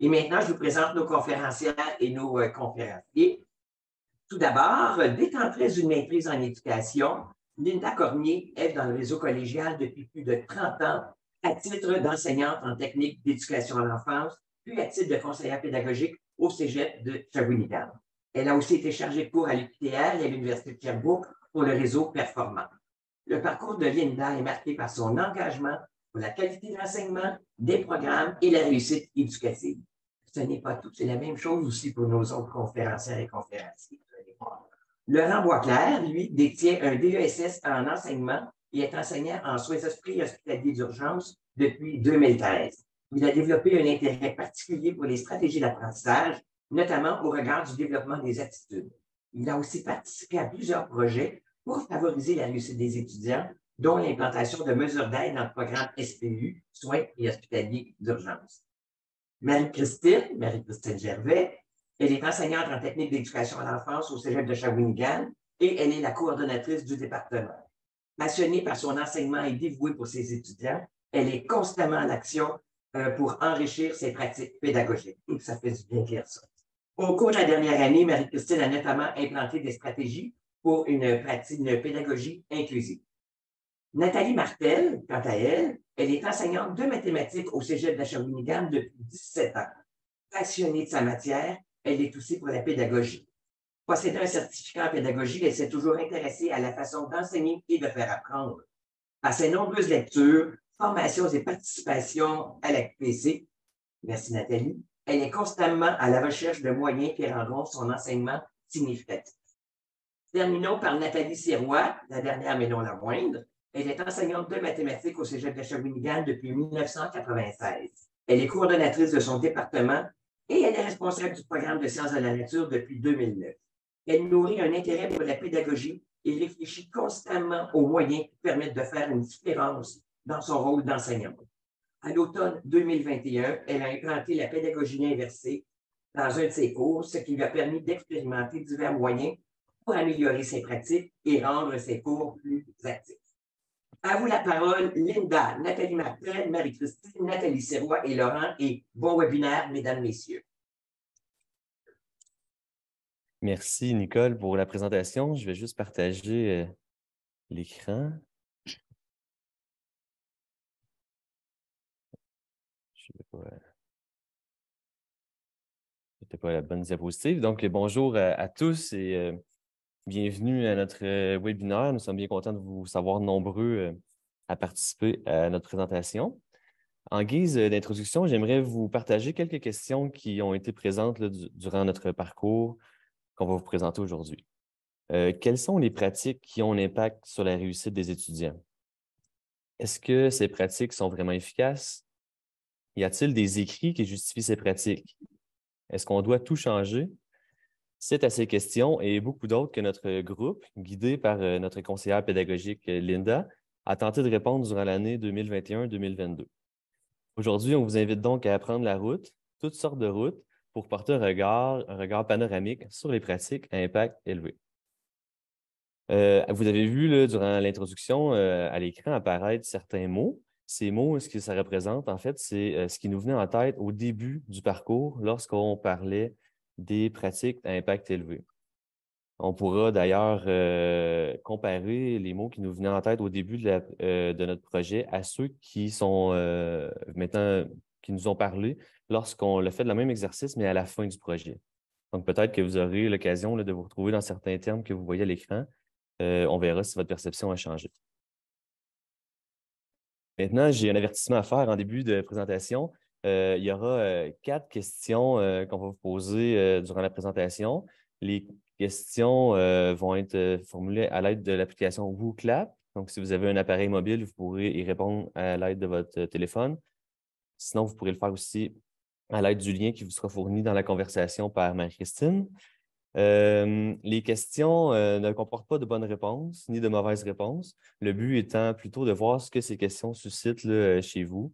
Et maintenant, je vous présente nos conférencières et nos euh, conférenciers. Tout d'abord, détentrice d'une maîtrise en éducation, Linda Cormier est dans le réseau collégial depuis plus de 30 ans à titre d'enseignante en technique d'éducation à l'enfance, puis à titre de conseillère pédagogique au cégep de Shawinigan. Elle a aussi été chargée de cours à l'UQTR et à l'Université de Sherbrooke pour le réseau performant. Le parcours de Linda est marqué par son engagement pour la qualité de l'enseignement, des programmes et la réussite éducative. Ce n'est pas tout. C'est la même chose aussi pour nos autres conférenciers et conférenciers. Laurent Boisclair, lui, détient un DESS en enseignement et est enseignant en soins et hospitaliers d'urgence depuis 2013. Il a développé un intérêt particulier pour les stratégies d'apprentissage, notamment au regard du développement des attitudes. Il a aussi participé à plusieurs projets pour favoriser la réussite des étudiants dont l'implantation de mesures d'aide dans le programme SPU, soins et hospitaliers d'urgence. Marie-Christine, Marie-Christine Gervais, elle est enseignante en technique d'éducation à l'enfance au Cégep de Shawinigan et elle est la coordonnatrice du département. Passionnée par son enseignement et dévouée pour ses étudiants, elle est constamment en action euh, pour enrichir ses pratiques pédagogiques. ça fait du bien clair ça. Au cours de la dernière année, Marie-Christine a notamment implanté des stratégies pour une, pratique, une pédagogie inclusive. Nathalie Martel, quant à elle, elle est enseignante de mathématiques au Cégep de la Shawinigan depuis 17 ans. Passionnée de sa matière, elle est aussi pour la pédagogie. Possédant un certificat en pédagogie, elle s'est toujours intéressée à la façon d'enseigner et de faire apprendre. Par ses nombreuses lectures, formations et participations à la QPC, merci Nathalie, elle est constamment à la recherche de moyens qui rendront son enseignement significatif. Terminons par Nathalie Sirois, la dernière mais non la moindre, elle est enseignante de mathématiques au Cégep de Shawinigan depuis 1996. Elle est coordonnatrice de son département et elle est responsable du programme de sciences de la nature depuis 2009. Elle nourrit un intérêt pour la pédagogie et réfléchit constamment aux moyens qui permettent de faire une différence dans son rôle d'enseignante. À l'automne 2021, elle a implanté la pédagogie inversée dans un de ses cours, ce qui lui a permis d'expérimenter divers moyens pour améliorer ses pratiques et rendre ses cours plus actifs. À vous la parole, Linda, Nathalie Martel, Marie-Christine, Nathalie Serrois et Laurent. Et bon webinaire, mesdames, messieurs. Merci, Nicole, pour la présentation. Je vais juste partager euh, l'écran. Je vais pas euh, pas la bonne diapositive. Donc, bonjour euh, à, tous et Bienvenue à notre euh, webinaire. Nous sommes bien contents de vous savoir nombreux euh, à participer à notre présentation. En guise euh, d'introduction, j'aimerais vous partager quelques questions qui ont été présentes durant notre parcours qu'on va vous présenter aujourd'hui. quelles sont les pratiques qui ont un impact sur la réussite des étudiants? Est-ce que ces pratiques sont vraiment efficaces? Y a-t-il des écrits qui justifient ces pratiques? Est-ce qu'on doit tout changer c'est à ces questions et beaucoup d'autres que notre groupe, guidé par euh, notre conseillère pédagogique euh, Linda, a tenté de répondre durant l'année 2021-2022. Aujourd'hui, on vous invite donc à apprendre la route, toutes sortes de routes, pour porter un regard, un regard panoramique sur les pratiques à impact élevé. Euh, vous avez vu durant l'introduction à l'écran apparaître certains mots. Ces mots, ce que ça représente, en fait, c'est ce qui nous venait en tête au début du parcours lorsqu'on parlait des pratiques à impact élevé. On pourra d'ailleurs euh, comparer les mots qui nous venaient en tête au début de, euh, notre projet à ceux qui sont euh, qui nous ont parlé lorsqu'on le fait le même exercice, mais à la fin du projet. Donc peut-être que vous aurez l'occasion de vous retrouver dans certains termes que vous voyez à l'écran. on verra si votre perception a changé. Maintenant, j'ai un avertissement à faire en début de présentation. Euh, il y aura euh, quatre questions euh, qu'on va vous poser durant la présentation. Les questions vont être formulées à l'aide de l'application WooClap. Donc, si vous avez un appareil mobile, vous pourrez y répondre à l'aide de votre téléphone. Sinon, vous pourrez le faire aussi à l'aide du lien qui vous sera fourni dans la conversation par Marie-Christine. les questions ne comportent pas de bonnes réponses ni de mauvaises réponses. Le but étant plutôt de voir ce que ces questions suscitent chez vous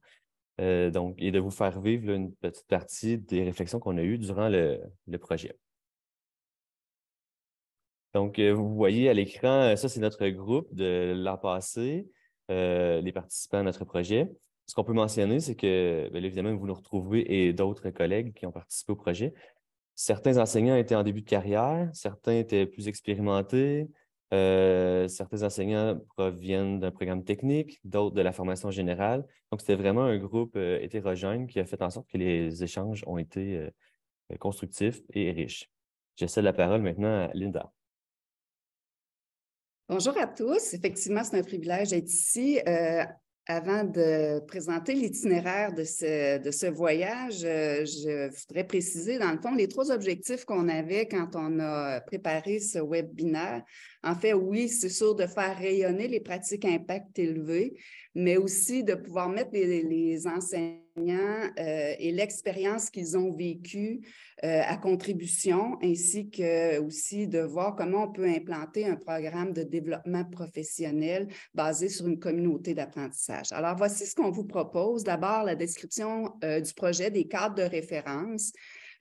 euh, donc, et de vous faire vivre une petite partie des réflexions qu'on a eues durant le, projet. Donc, euh, vous voyez à l'écran, euh, ça, c'est notre groupe de l'an passé, les participants à notre projet. Ce qu'on peut mentionner, c'est que, ben évidemment, vous nous retrouvez et d'autres collègues qui ont participé au projet. Certains enseignants étaient en début de carrière, certains étaient plus expérimentés, euh, certains enseignants proviennent d'un programme technique, d'autres de la formation générale. Donc, c'était vraiment un groupe euh, hétérogène qui a fait en sorte que les échanges ont été euh, constructifs et riches. Je cède la parole maintenant à Linda. Bonjour à tous. Effectivement, c'est un privilège d'être ici. avant de présenter l'itinéraire de ce voyage, je voudrais préciser, dans le fond, les trois objectifs qu'on avait quand on a préparé ce webinaire. En fait, oui, c'est sûr de faire rayonner les pratiques impact élevé, mais aussi de pouvoir mettre les, enseignants euh, et l'expérience qu'ils ont vécue euh, à contribution, ainsi que aussi de voir comment on peut implanter un programme de développement professionnel basé sur une communauté d'apprentissage. Alors, voici ce qu'on vous propose. D'abord, la description euh, du projet des cadres de référence.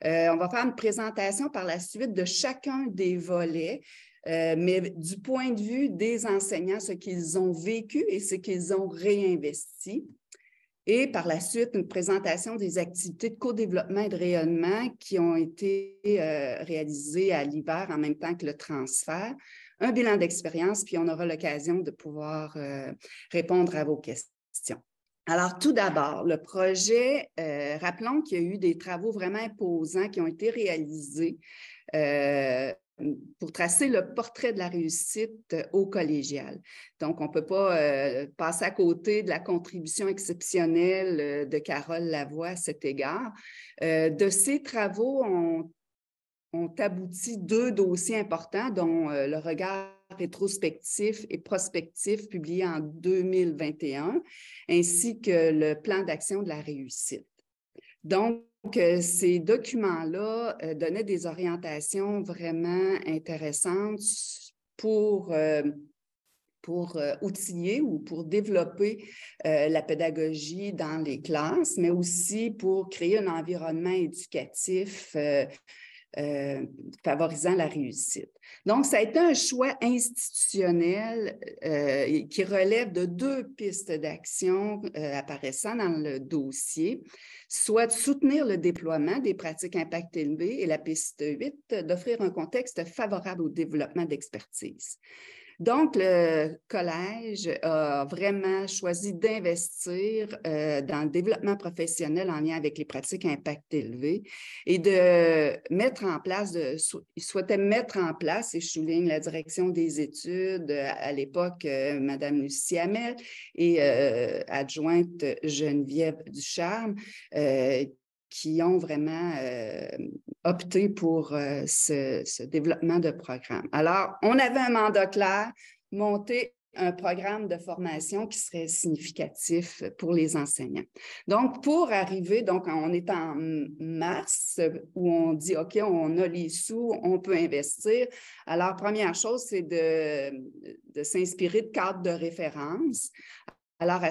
on va faire une présentation par la suite de chacun des volets euh, mais du point de vue des enseignants, ce qu'ils ont vécu et ce qu'ils ont réinvesti. Et par la suite, une présentation des activités de co-développement et de rayonnement qui ont été euh, réalisées à l'hiver en même temps que le transfert, un bilan d'expérience, puis on aura l'occasion de pouvoir euh, répondre à vos questions. Alors, tout d'abord, le projet, rappelons qu'il y a eu des travaux vraiment imposants qui ont été réalisés pour tracer le portrait de la réussite euh, au collégial. Donc, on ne peut pas euh, passer à côté de la contribution exceptionnelle euh, de Carole Lavoie à cet égard. de ces travaux, ont, aboutit deux dossiers importants, dont le regard rétrospectif et prospectif publié en 2021, ainsi que le plan d'action de la réussite. Donc, donc, euh, ces documents-là euh, donnaient des orientations vraiment intéressantes pour, euh, pour outiller ou pour développer la pédagogie dans les classes, mais aussi pour créer un environnement éducatif euh, favorisant la réussite. Donc, ça a été un choix institutionnel euh, qui relève de deux pistes d'action euh, apparaissant dans le dossier, soit de soutenir le déploiement des pratiques impact élevé et la piste 8, d'offrir un contexte favorable au développement d'expertise. Donc, le collège a vraiment choisi d'investir euh, dans le développement professionnel en lien avec les pratiques à impact élevé et de mettre en place, de, il souhaitait mettre en place, et je souligne la direction des études, euh, à l'époque, euh, Madame Lucie Hamel et adjointe Geneviève Ducharme, qui ont vraiment euh, opté pour euh, ce, développement de programme. Alors, on avait un mandat clair, monter un programme de formation qui serait significatif pour les enseignants. Donc, pour arriver, donc on est en mars où on dit, OK, on a les sous, on peut investir. Alors, première chose, c'est de, de s'inspirer de cadres de référence. Alors, à,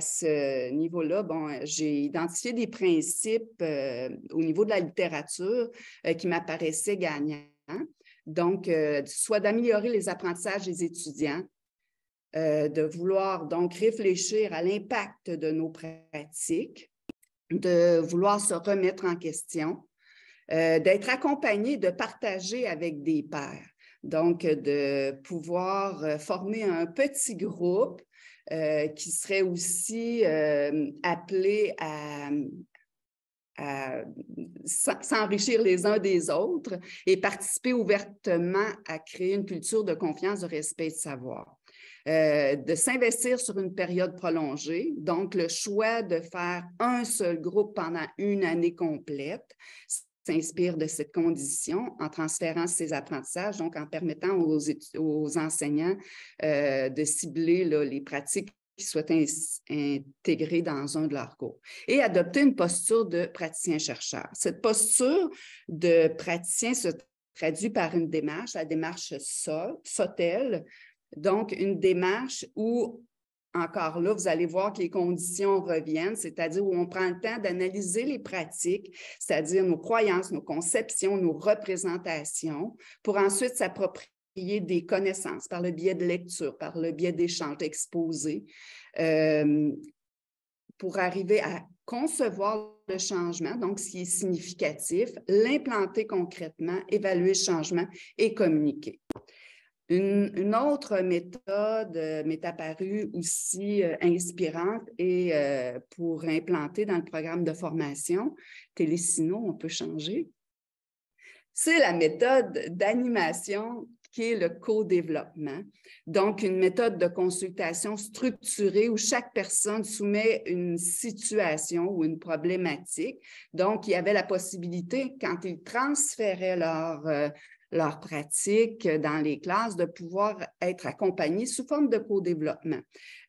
ce niveau-là, bon, euh, j'ai identifié des principes euh, au niveau de la littérature euh, qui m'apparaissaient gagnants. Donc, soit d'améliorer les apprentissages des étudiants, de vouloir donc réfléchir à l'impact de nos pratiques, de vouloir se remettre en question, d'être accompagné, de partager avec des pairs. Donc, de pouvoir former un petit groupe euh, qui serait aussi appelés euh, appelé à, s'enrichir les uns des autres et participer ouvertement à créer une culture de confiance, de respect et de savoir. Euh, de s'investir sur une période prolongée. Donc, le choix de faire un seul groupe pendant une année complète, s'inspire de cette condition en transférant ses apprentissages, donc en permettant aux, enseignants euh, de cibler les pratiques qui souhaitent intégrées intégrer dans un de leurs cours et adopter une posture de praticien-chercheur. Cette posture de praticien se traduit par une démarche, la démarche SOTEL, donc une démarche où encore là, vous allez voir que les conditions reviennent, c'est-à-dire où on prend le temps d'analyser les pratiques, c'est-à-dire nos croyances, nos conceptions, nos représentations, pour ensuite s'approprier des connaissances par le biais de lecture, par le biais d'échanges exposés, euh, pour arriver à concevoir le changement, donc ce qui est significatif, l'implanter concrètement, évaluer le changement et communiquer. Une, autre méthode euh, m'est apparue aussi euh, inspirante et euh, pour implanter dans le programme de formation, Télésino, on peut changer. C'est la méthode d'animation qui est le co-développement. Donc, une méthode de consultation structurée où chaque personne soumet une situation ou une problématique. Donc, il y avait la possibilité, quand ils transféraient leur, leur pratique dans les classes, de pouvoir être accompagné sous forme de co-développement.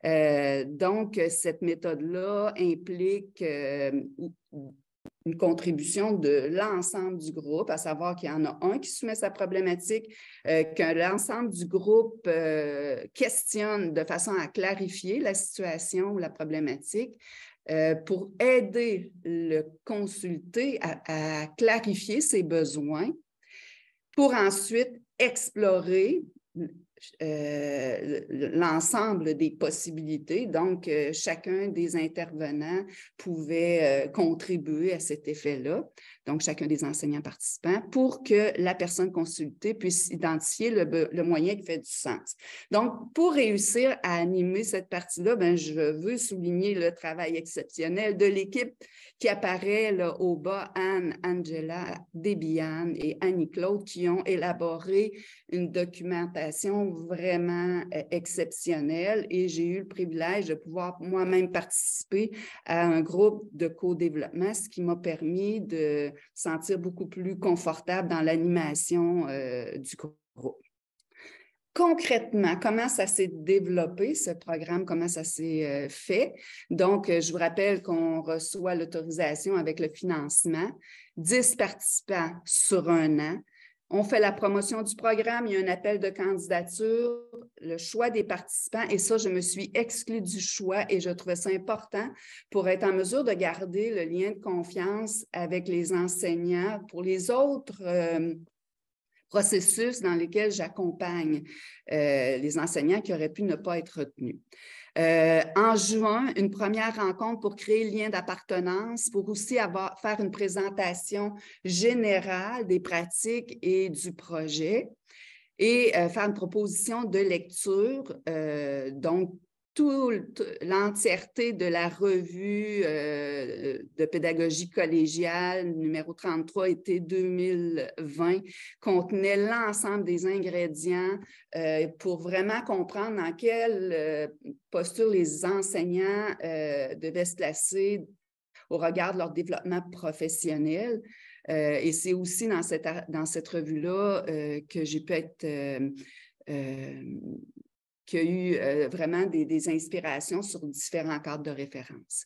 Euh, donc, cette méthode-là implique euh, une contribution de l'ensemble du groupe, à savoir qu'il y en a un qui soumet sa problématique, euh, que l'ensemble du groupe questionne de façon à clarifier la situation ou la problématique. pour aider le consulté à, à clarifier ses besoins pour ensuite explorer euh, l'ensemble des possibilités. Donc, euh, chacun des intervenants pouvait euh, contribuer à cet effet-là donc chacun des enseignants participants, pour que la personne consultée puisse identifier le, moyen qui fait du sens. Donc, pour réussir à animer cette partie-là, ben, je veux souligner le travail exceptionnel de l'équipe qui apparaît là, au bas, Anne, Angela, Debian et Annie-Claude, qui ont élaboré une documentation vraiment euh, exceptionnelle et j'ai eu le privilège de pouvoir moi-même participer à un groupe de co-développement, ce qui m'a permis de sentir beaucoup plus confortable dans l'animation euh, du cours. Concrètement, comment ça s'est développé, ce programme, comment ça s'est euh, fait? Donc, euh, je vous rappelle qu'on reçoit l'autorisation avec le financement, 10 participants sur un an, on fait la promotion du programme, il y a un appel de candidature, le choix des participants, et ça, je me suis exclue du choix et je trouvais ça important pour être en mesure de garder le lien de confiance avec les enseignants pour les autres euh, processus dans lesquels j'accompagne euh, les enseignants qui auraient pu ne pas être retenus. Euh, en juin, une première rencontre pour créer le lien d'appartenance, pour aussi avoir, faire une présentation générale des pratiques et du projet et euh, faire une proposition de lecture, euh, donc toute l'entièreté de la revue euh, euh, de pédagogie collégiale numéro 33 été 2020 contenait l'ensemble des ingrédients euh, pour vraiment comprendre dans quelle posture les enseignants devaient se placer au regard de leur développement professionnel. et c'est aussi dans cette, dans cette revue-là que j'ai pu être qui a eu euh, vraiment des, inspirations sur différents cadres de référence.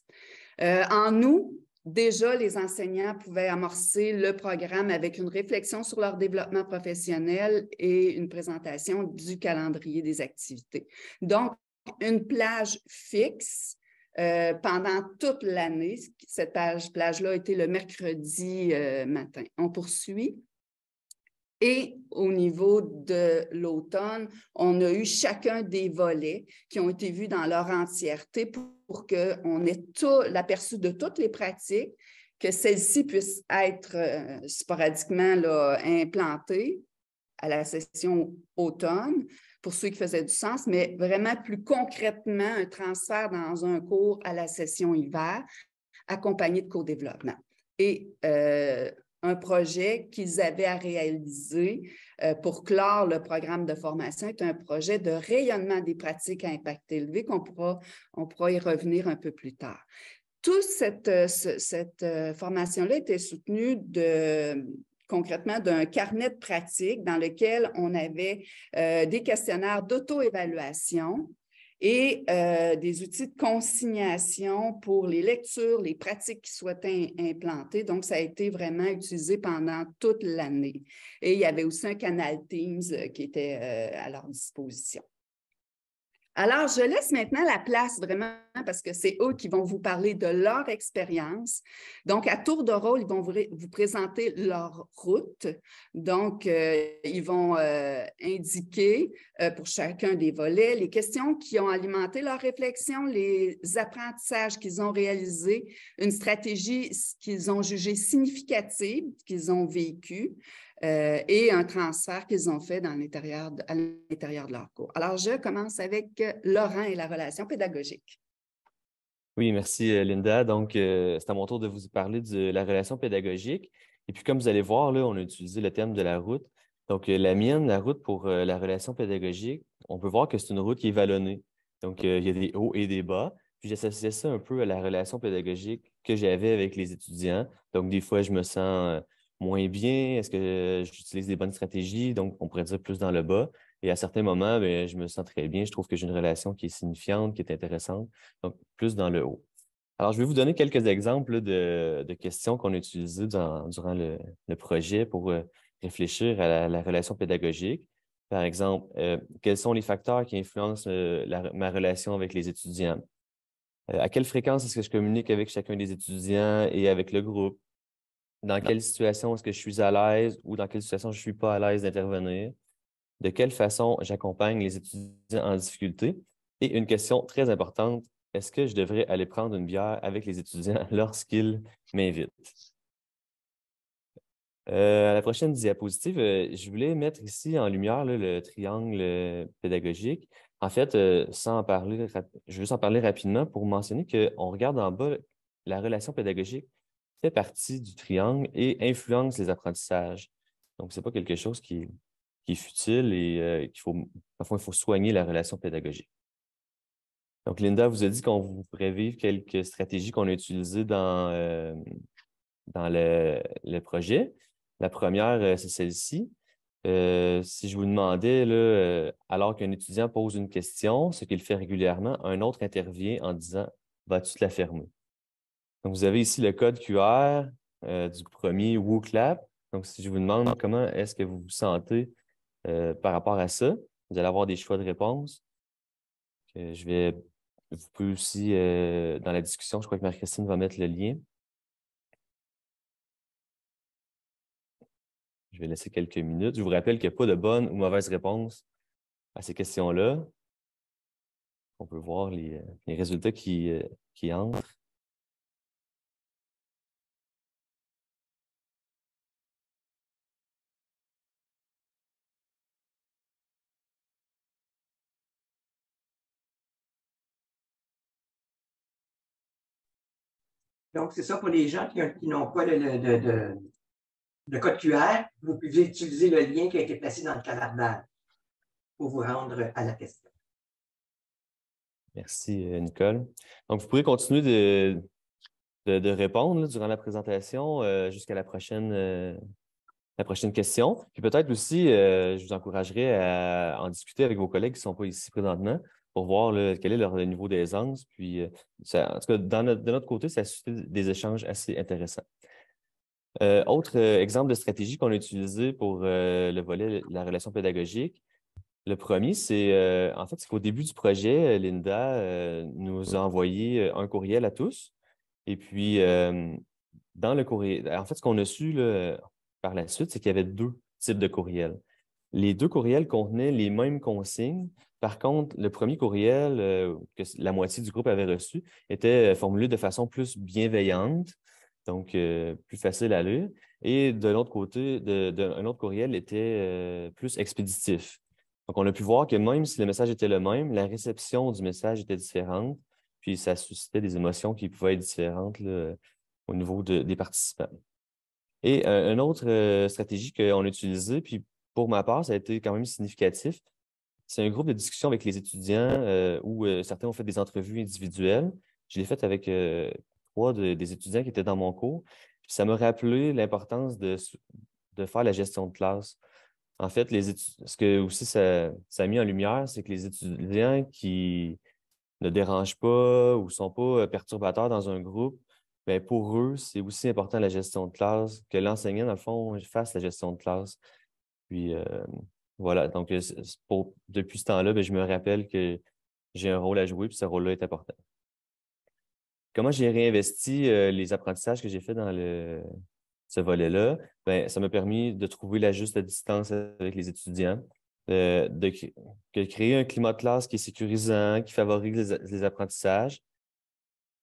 Euh, en août, déjà, les enseignants pouvaient amorcer le programme avec une réflexion sur leur développement professionnel et une présentation du calendrier des activités. Donc, une plage fixe euh, pendant toute l'année. Cette plage-là était été le mercredi matin. On poursuit. Et au niveau de l'automne, on a eu chacun des volets qui ont été vus dans leur entièreté pour, que qu'on ait tout l'aperçu de toutes les pratiques, que celles-ci puissent être euh, sporadiquement implantées à la session automne pour ceux qui faisaient du sens, mais vraiment plus concrètement un transfert dans un cours à la session hiver accompagné de co-développement. Et euh, un projet qu'ils avaient à réaliser euh, pour clore le programme de formation, est un projet de rayonnement des pratiques à impact élevé qu'on pourra, on pourra y revenir un peu plus tard. Toute cette, euh, euh, formation-là était soutenue de, concrètement d'un carnet de pratiques dans lequel on avait des questionnaires d'auto-évaluation et euh, des outils de consignation pour les lectures, les pratiques qui souhaitaient implanter. Donc, ça a été vraiment utilisé pendant toute l'année. Et il y avait aussi un canal Teams euh, qui était euh, à leur disposition. Alors, je laisse maintenant la place vraiment parce que c'est eux qui vont vous parler de leur expérience. Donc, à tour de rôle, ils vont vous, présenter leur route. Donc, euh, ils vont euh, indiquer euh, pour chacun des volets les questions qui ont alimenté leur réflexion, les apprentissages qu'ils ont réalisés, une stratégie qu'ils ont jugée significative, qu'ils ont vécue, euh, et un transfert qu'ils ont fait dans l'intérieur à l'intérieur de leur cours. Alors, je commence avec euh, Laurent et la relation pédagogique. Oui, merci euh, Linda. Donc, c'est à mon tour de vous parler de la relation pédagogique. Et puis, comme vous allez voir, là, on a utilisé le terme de la route. Donc, la mienne, la route pour la relation pédagogique, on peut voir que c'est une route qui est vallonnée. Donc, il y a des hauts et des bas. Puis, j'associais ça un peu à la relation pédagogique que j'avais avec les étudiants. Donc, des fois, je me sens moins bien? Est-ce que j'utilise des bonnes stratégies? Donc, on pourrait dire plus dans le bas. Et à certains moments, ben, je me sens très bien. Je trouve que j'ai une relation qui est signifiante, qui est intéressante. Donc, plus dans le haut. Alors, je vais vous donner quelques exemples de, questions qu'on a utilisées durant le, projet pour euh, réfléchir à la, relation pédagogique. Par exemple, euh, quels sont les facteurs qui influencent euh, ma relation avec les étudiants? à quelle fréquence est-ce que je communique avec chacun des étudiants et avec le groupe? dans quelle situation est-ce que je suis à l'aise ou dans quelle situation je ne suis pas à l'aise d'intervenir, de quelle façon j'accompagne les étudiants en difficulté. Et une question très importante, est-ce que je devrais aller prendre une bière avec les étudiants lorsqu'ils m'invitent? Euh, à la prochaine diapositive, euh, je voulais mettre ici en lumière le triangle euh, pédagogique. En fait, sans parler, je veux en parler rapidement pour mentionner qu'on regarde en bas la relation pédagogique fait partie du triangle et influence les apprentissages. Donc, ce n'est pas quelque chose qui, est futile et euh, qu'il faut, parfois, il faut soigner la relation pédagogique. Donc, Linda vous a dit qu'on vous prévive quelques stratégies qu'on a utilisées dans, euh, dans le, projet. La première, euh, c'est celle-ci. si je vous demandais, là, alors qu'un étudiant pose une question, ce qu'il fait régulièrement, un autre intervient en disant Vas-tu te la fermer vous avez ici le code QR euh, du premier WooClap. Donc, si je vous demande comment est-ce que vous vous sentez euh, par rapport à ça, vous allez avoir des choix de réponse. Euh, je vais, vous pouvez aussi, dans la discussion, je crois que Marie-Christine va mettre le lien. Je vais laisser quelques minutes. Je vous rappelle qu'il n'y a pas de bonne ou mauvaise réponse à ces questions-là. On peut voir les, résultats qui entrent. Donc, c'est ça pour les gens qui, n'ont pas le, de, code QR, vous pouvez utiliser le lien qui a été placé dans le calendrier pour vous rendre à la question. Merci, euh, Nicole. Donc, vous pouvez continuer de, répondre durant la présentation euh, jusqu'à euh, la prochaine. question. Puis peut-être aussi, je vous encouragerai à en discuter avec vos collègues qui ne sont pas ici présentement pour voir quel est leur niveau d'aisance. Puis, euh, ça, en de notre côté, ça a suscité des échanges assez intéressants. Euh, autre euh, exemple de stratégie qu'on a utilisé pour le volet la relation pédagogique, le premier, c'est en fait, qu'au début du projet, Linda nous a envoyé un courriel à tous. Et puis, dans le courriel, en fait, ce qu'on a su par la suite, c'est qu'il y avait deux types de courriels. Les deux courriels contenaient les mêmes consignes, par contre, le premier courriel euh, que la moitié du groupe avait reçu était euh, formulé de façon plus bienveillante, donc euh, plus facile à lire. Et de l'autre côté, un autre courriel était plus expéditif. Donc, on a pu voir que même si le message était le même, la réception du message était différente, puis ça suscitait des émotions qui pouvaient être différentes au niveau des participants. Et une autre stratégie qu'on a utilisée, puis pour ma part, ça a été quand même significatif, c'est un groupe de discussion avec les étudiants euh, où euh, certains ont fait des entrevues individuelles. Je l'ai fait avec euh, trois des étudiants qui étaient dans mon cours. ça m'a rappelé l'importance de, de, faire la gestion de classe. En fait, les ce que aussi ça, a mis en lumière, c'est que les étudiants qui ne dérangent pas ou ne sont pas perturbateurs dans un groupe, bien, pour eux, c'est aussi important la gestion de classe, que l'enseignant, dans le fond, fasse la gestion de classe. Puis, voilà, donc euh, depuis ce temps-là, ben, je me rappelle que j'ai un rôle à jouer, puis ce rôle-là est important. Comment j'ai réinvesti euh, les apprentissages que j'ai faits dans ce volet-là? Ben, ça m'a permis de trouver la juste distance avec les étudiants, euh, de, créer un climat de classe qui est sécurisant, qui favorise les apprentissages,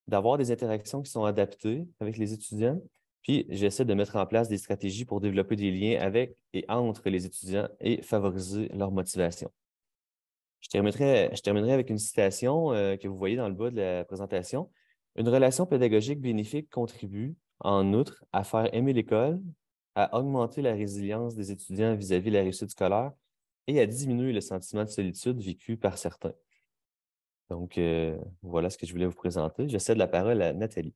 d'avoir des interactions qui sont adaptées avec les étudiants, puis j'essaie de mettre en place des stratégies pour développer des liens avec et entre les étudiants et favoriser leur motivation. Je terminerai, avec une citation euh, que vous voyez dans le bas de la présentation. Une relation pédagogique bénéfique contribue, en outre, à faire aimer l'école, à augmenter la résilience des étudiants vis-à-vis la réussite scolaire et à diminuer le sentiment de solitude vécu par certains. Donc, euh, voilà ce que je voulais vous présenter. Je cède la parole à Nathalie.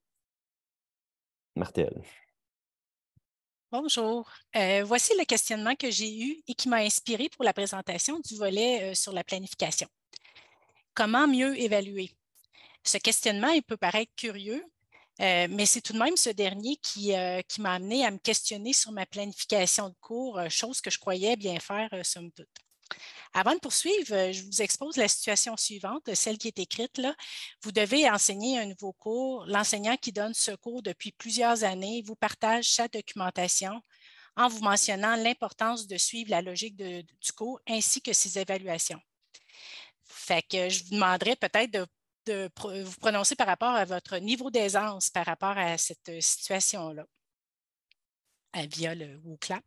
Bonjour. Euh, voici le questionnement que j'ai eu et qui m'a inspiré pour la présentation du volet euh, sur la planification. Comment mieux évaluer? Ce questionnement, il peut paraître curieux, euh, mais c'est tout de même ce dernier qui, qui m'a amené à me questionner sur ma planification de cours, chose que je croyais bien faire, somme toute. Avant de poursuivre, euh, je vous expose la situation suivante, euh, celle qui est écrite là. Vous devez enseigner un nouveau cours. L'enseignant qui donne ce cours depuis plusieurs années vous partage sa documentation en vous mentionnant l'importance de suivre la logique du cours ainsi que ses évaluations. Fait que je vous demanderais peut-être de, vous prononcer par rapport à votre niveau d'aisance par rapport à cette situation-là, euh, via le WooClap.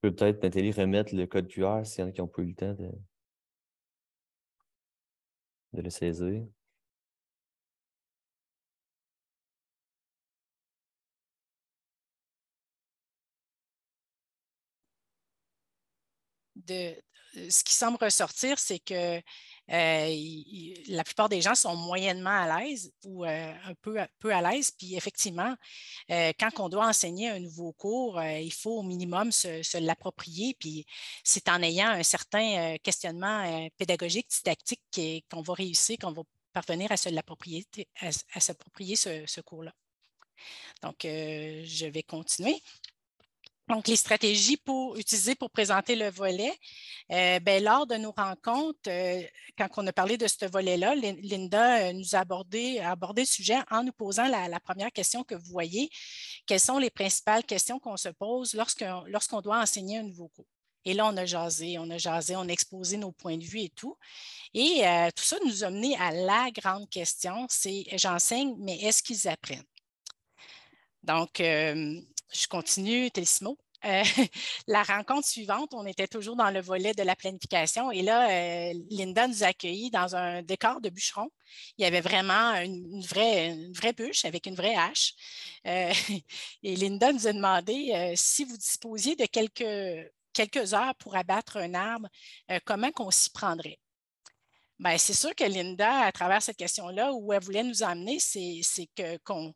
peux peut-être, Nathalie, remettre le code QR s'il y en a qui n'ont pas eu le temps de, de le saisir. De, ce qui semble ressortir, c'est que euh, la plupart des gens sont moyennement à l'aise ou euh, un peu, peu à l'aise. Puis effectivement, euh, quand on doit enseigner un nouveau cours, il faut au minimum se, l'approprier. Puis c'est en ayant un certain questionnement pédagogique, didactique qu'on va réussir, qu'on va parvenir à se l'approprier, à, s'approprier ce cours-là. Donc, je vais continuer. Donc, les stratégies pour, utilisées pour présenter le volet, euh, ben, lors de nos rencontres, euh, quand on a parlé de ce volet-là, Linda euh, nous a abordé, le sujet en nous posant la, première question que vous voyez. Quelles sont les principales questions qu'on se pose lorsqu'on doit enseigner un nouveau cours? Et là, on a jasé, on a jasé, on a exposé nos points de vue et tout. Et tout ça nous a mené à la grande question, c'est j'enseigne, mais est-ce qu'ils apprennent? Donc, je continue, Telsimo. Euh, la rencontre suivante, on était toujours dans le volet de la planification et là, euh, Linda nous a accueillis dans un décor de bûcheron. Il y avait vraiment une, vraie, vraie bûche avec une vraie hache. Euh, et Linda nous a demandé si vous disposiez de quelques, quelques heures pour abattre un arbre, comment qu'on s'y prendrait. Bien, c'est sûr que Linda, à travers cette question-là, où elle voulait nous emmener, c'est qu'on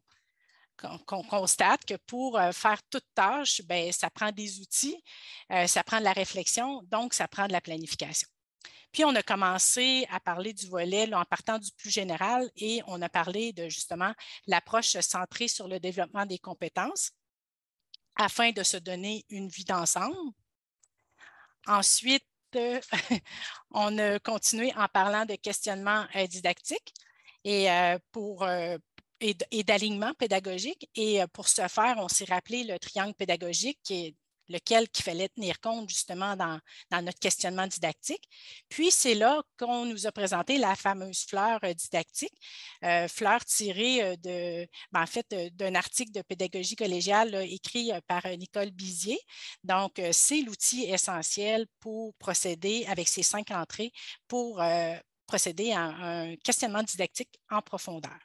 qu'on constate que pour euh, faire toute tâche, ben, ça prend des outils, euh, ça prend de la réflexion, donc ça prend de la planification. Puis on a commencé à parler du volet en partant du plus général et on a parlé de justement l'approche centrée sur le développement des compétences afin de se donner une vie d'ensemble. Ensuite, euh, on a continué en parlant de questionnement didactique. Et pour, et, d'alignement pédagogique. Et euh, pour ce faire, on s'est rappelé le triangle pédagogique qui est lequel qu'il fallait tenir compte justement dans, notre questionnement didactique. Puis c'est là qu'on nous a présenté la fameuse fleur euh, didactique, euh, fleur tirée de, ben, fait, d'un article de pédagogie collégiale écrit par Nicole Bizier. Donc, c'est l'outil essentiel pour procéder avec ces cinq entrées pour procéder à un questionnement didactique en profondeur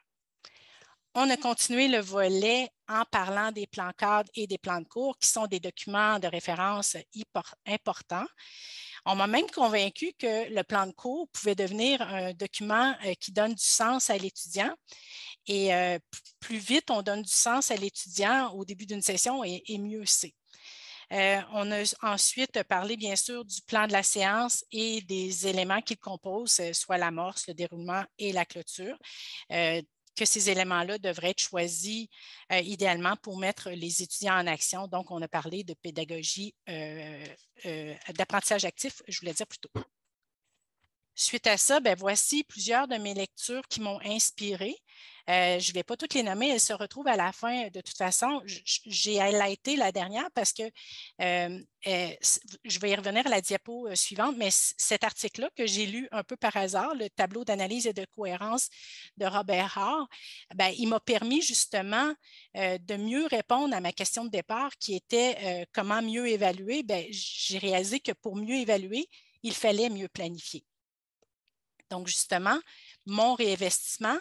on a continué le volet en parlant des plans cadres et des plans de cours, qui sont des documents de référence importants. On m'a même convaincu que le plan de cours pouvait devenir un document euh, qui donne du sens à l'étudiant. Et euh, plus vite on donne du sens à l'étudiant au début d'une session, et mieux c'est. Euh, on a ensuite parlé, bien sûr, du plan de la séance et des éléments qui le composent, soit l'amorce, le déroulement et la clôture que ces éléments-là devraient être choisis euh, idéalement pour mettre les étudiants en action. Donc, on a parlé de pédagogie, euh, euh, d'apprentissage actif, je voulais dire plutôt. Suite à ça, ben, voici plusieurs de mes lectures qui m'ont inspirée. Euh, je ne vais pas toutes les nommer, elles se retrouvent à la fin. Euh, de toute façon, j'ai highlighté la dernière parce que euh, je vais y revenir à la diapo suivante, mais cet article-là que j'ai lu un peu par hasard, le tableau d'analyse et de cohérence de Robert Hart, ben, il m'a permis justement de mieux répondre à ma question de départ qui était comment mieux évaluer. Ben, j'ai réalisé que pour mieux évaluer, il fallait mieux planifier. Donc, justement, mon réinvestissement,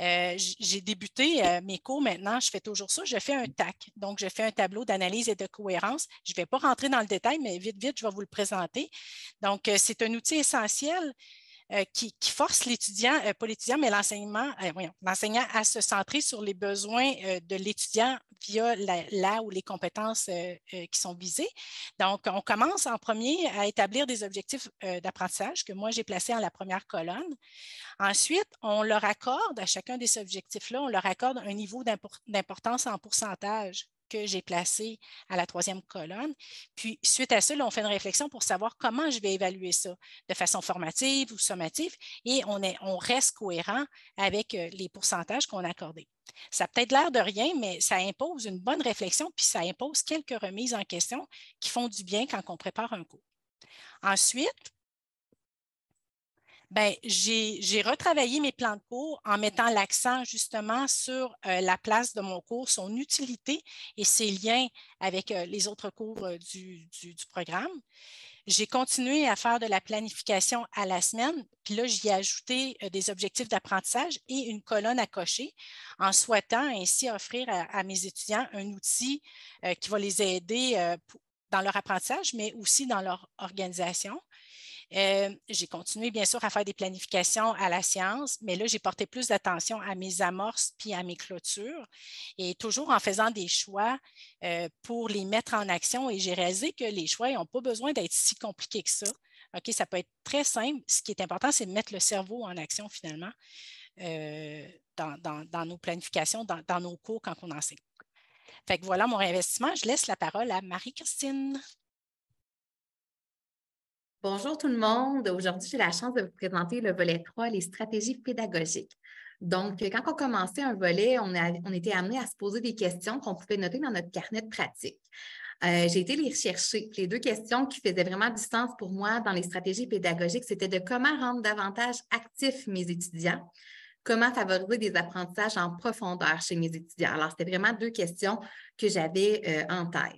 euh, j'ai débuté euh, mes cours maintenant, je fais toujours ça, je fais un TAC. Donc, je fais un tableau d'analyse et de cohérence. Je ne vais pas rentrer dans le détail, mais vite, vite, je vais vous le présenter. Donc, euh, c'est un outil essentiel euh, qui, force l'étudiant, euh, pas l'étudiant, mais l'enseignement, euh, l'enseignant à se centrer sur les besoins de l'étudiant via la, là où les compétences qui sont visées. Donc, on commence en premier à établir des objectifs d'apprentissage que moi j'ai placés en la première colonne. Ensuite, on leur accorde à chacun des objectifs-là, on leur accorde un niveau d'importance en pourcentage que j'ai placé à la troisième colonne. Puis, suite à ça, on fait une réflexion pour savoir comment je vais évaluer ça de façon formative ou sommative et on, est, on reste cohérent avec euh, les pourcentages qu'on a accordés. Ça peut-être l'air de rien, mais ça impose une bonne réflexion puis ça impose quelques remises en question qui font du bien quand on prépare un cours. Ensuite, ben, j'ai retravaillé mes plans de cours en mettant l'accent justement sur euh, la place de mon cours, son utilité et ses liens avec euh, les autres cours euh, du, programme. J'ai continué à faire de la planification à la semaine, puis là, j'y ai ajouté des objectifs d'apprentissage et une colonne à cocher en souhaitant ainsi offrir à, mes étudiants un outil qui va les aider dans leur apprentissage, mais aussi dans leur organisation. Euh, j'ai continué, bien sûr, à faire des planifications à la science, mais là, j'ai porté plus d'attention à mes amorces puis à mes clôtures et toujours en faisant des choix euh, pour les mettre en action. Et j'ai réalisé que les choix n'ont pas besoin d'être si compliqués que ça. OK, ça peut être très simple. Ce qui est important, c'est de mettre le cerveau en action finalement euh, dans, nos planifications, dans, nos cours quand on enseigne. Fait voilà mon investissement. Je laisse la parole à Marie-Christine. Bonjour tout le monde. Aujourd'hui, j'ai la chance de vous présenter le volet 3, les stratégies pédagogiques. Donc, euh, quand on commençait un volet, on, était amené à se poser des questions qu'on pouvait noter dans notre carnet de pratique. Euh, j'ai été les rechercher. Les deux questions qui faisaient vraiment du sens pour moi dans les stratégies pédagogiques, c'était de comment rendre davantage actifs mes étudiants, comment favoriser des apprentissages en profondeur chez mes étudiants. Alors, c'était vraiment deux questions que j'avais euh, en tête.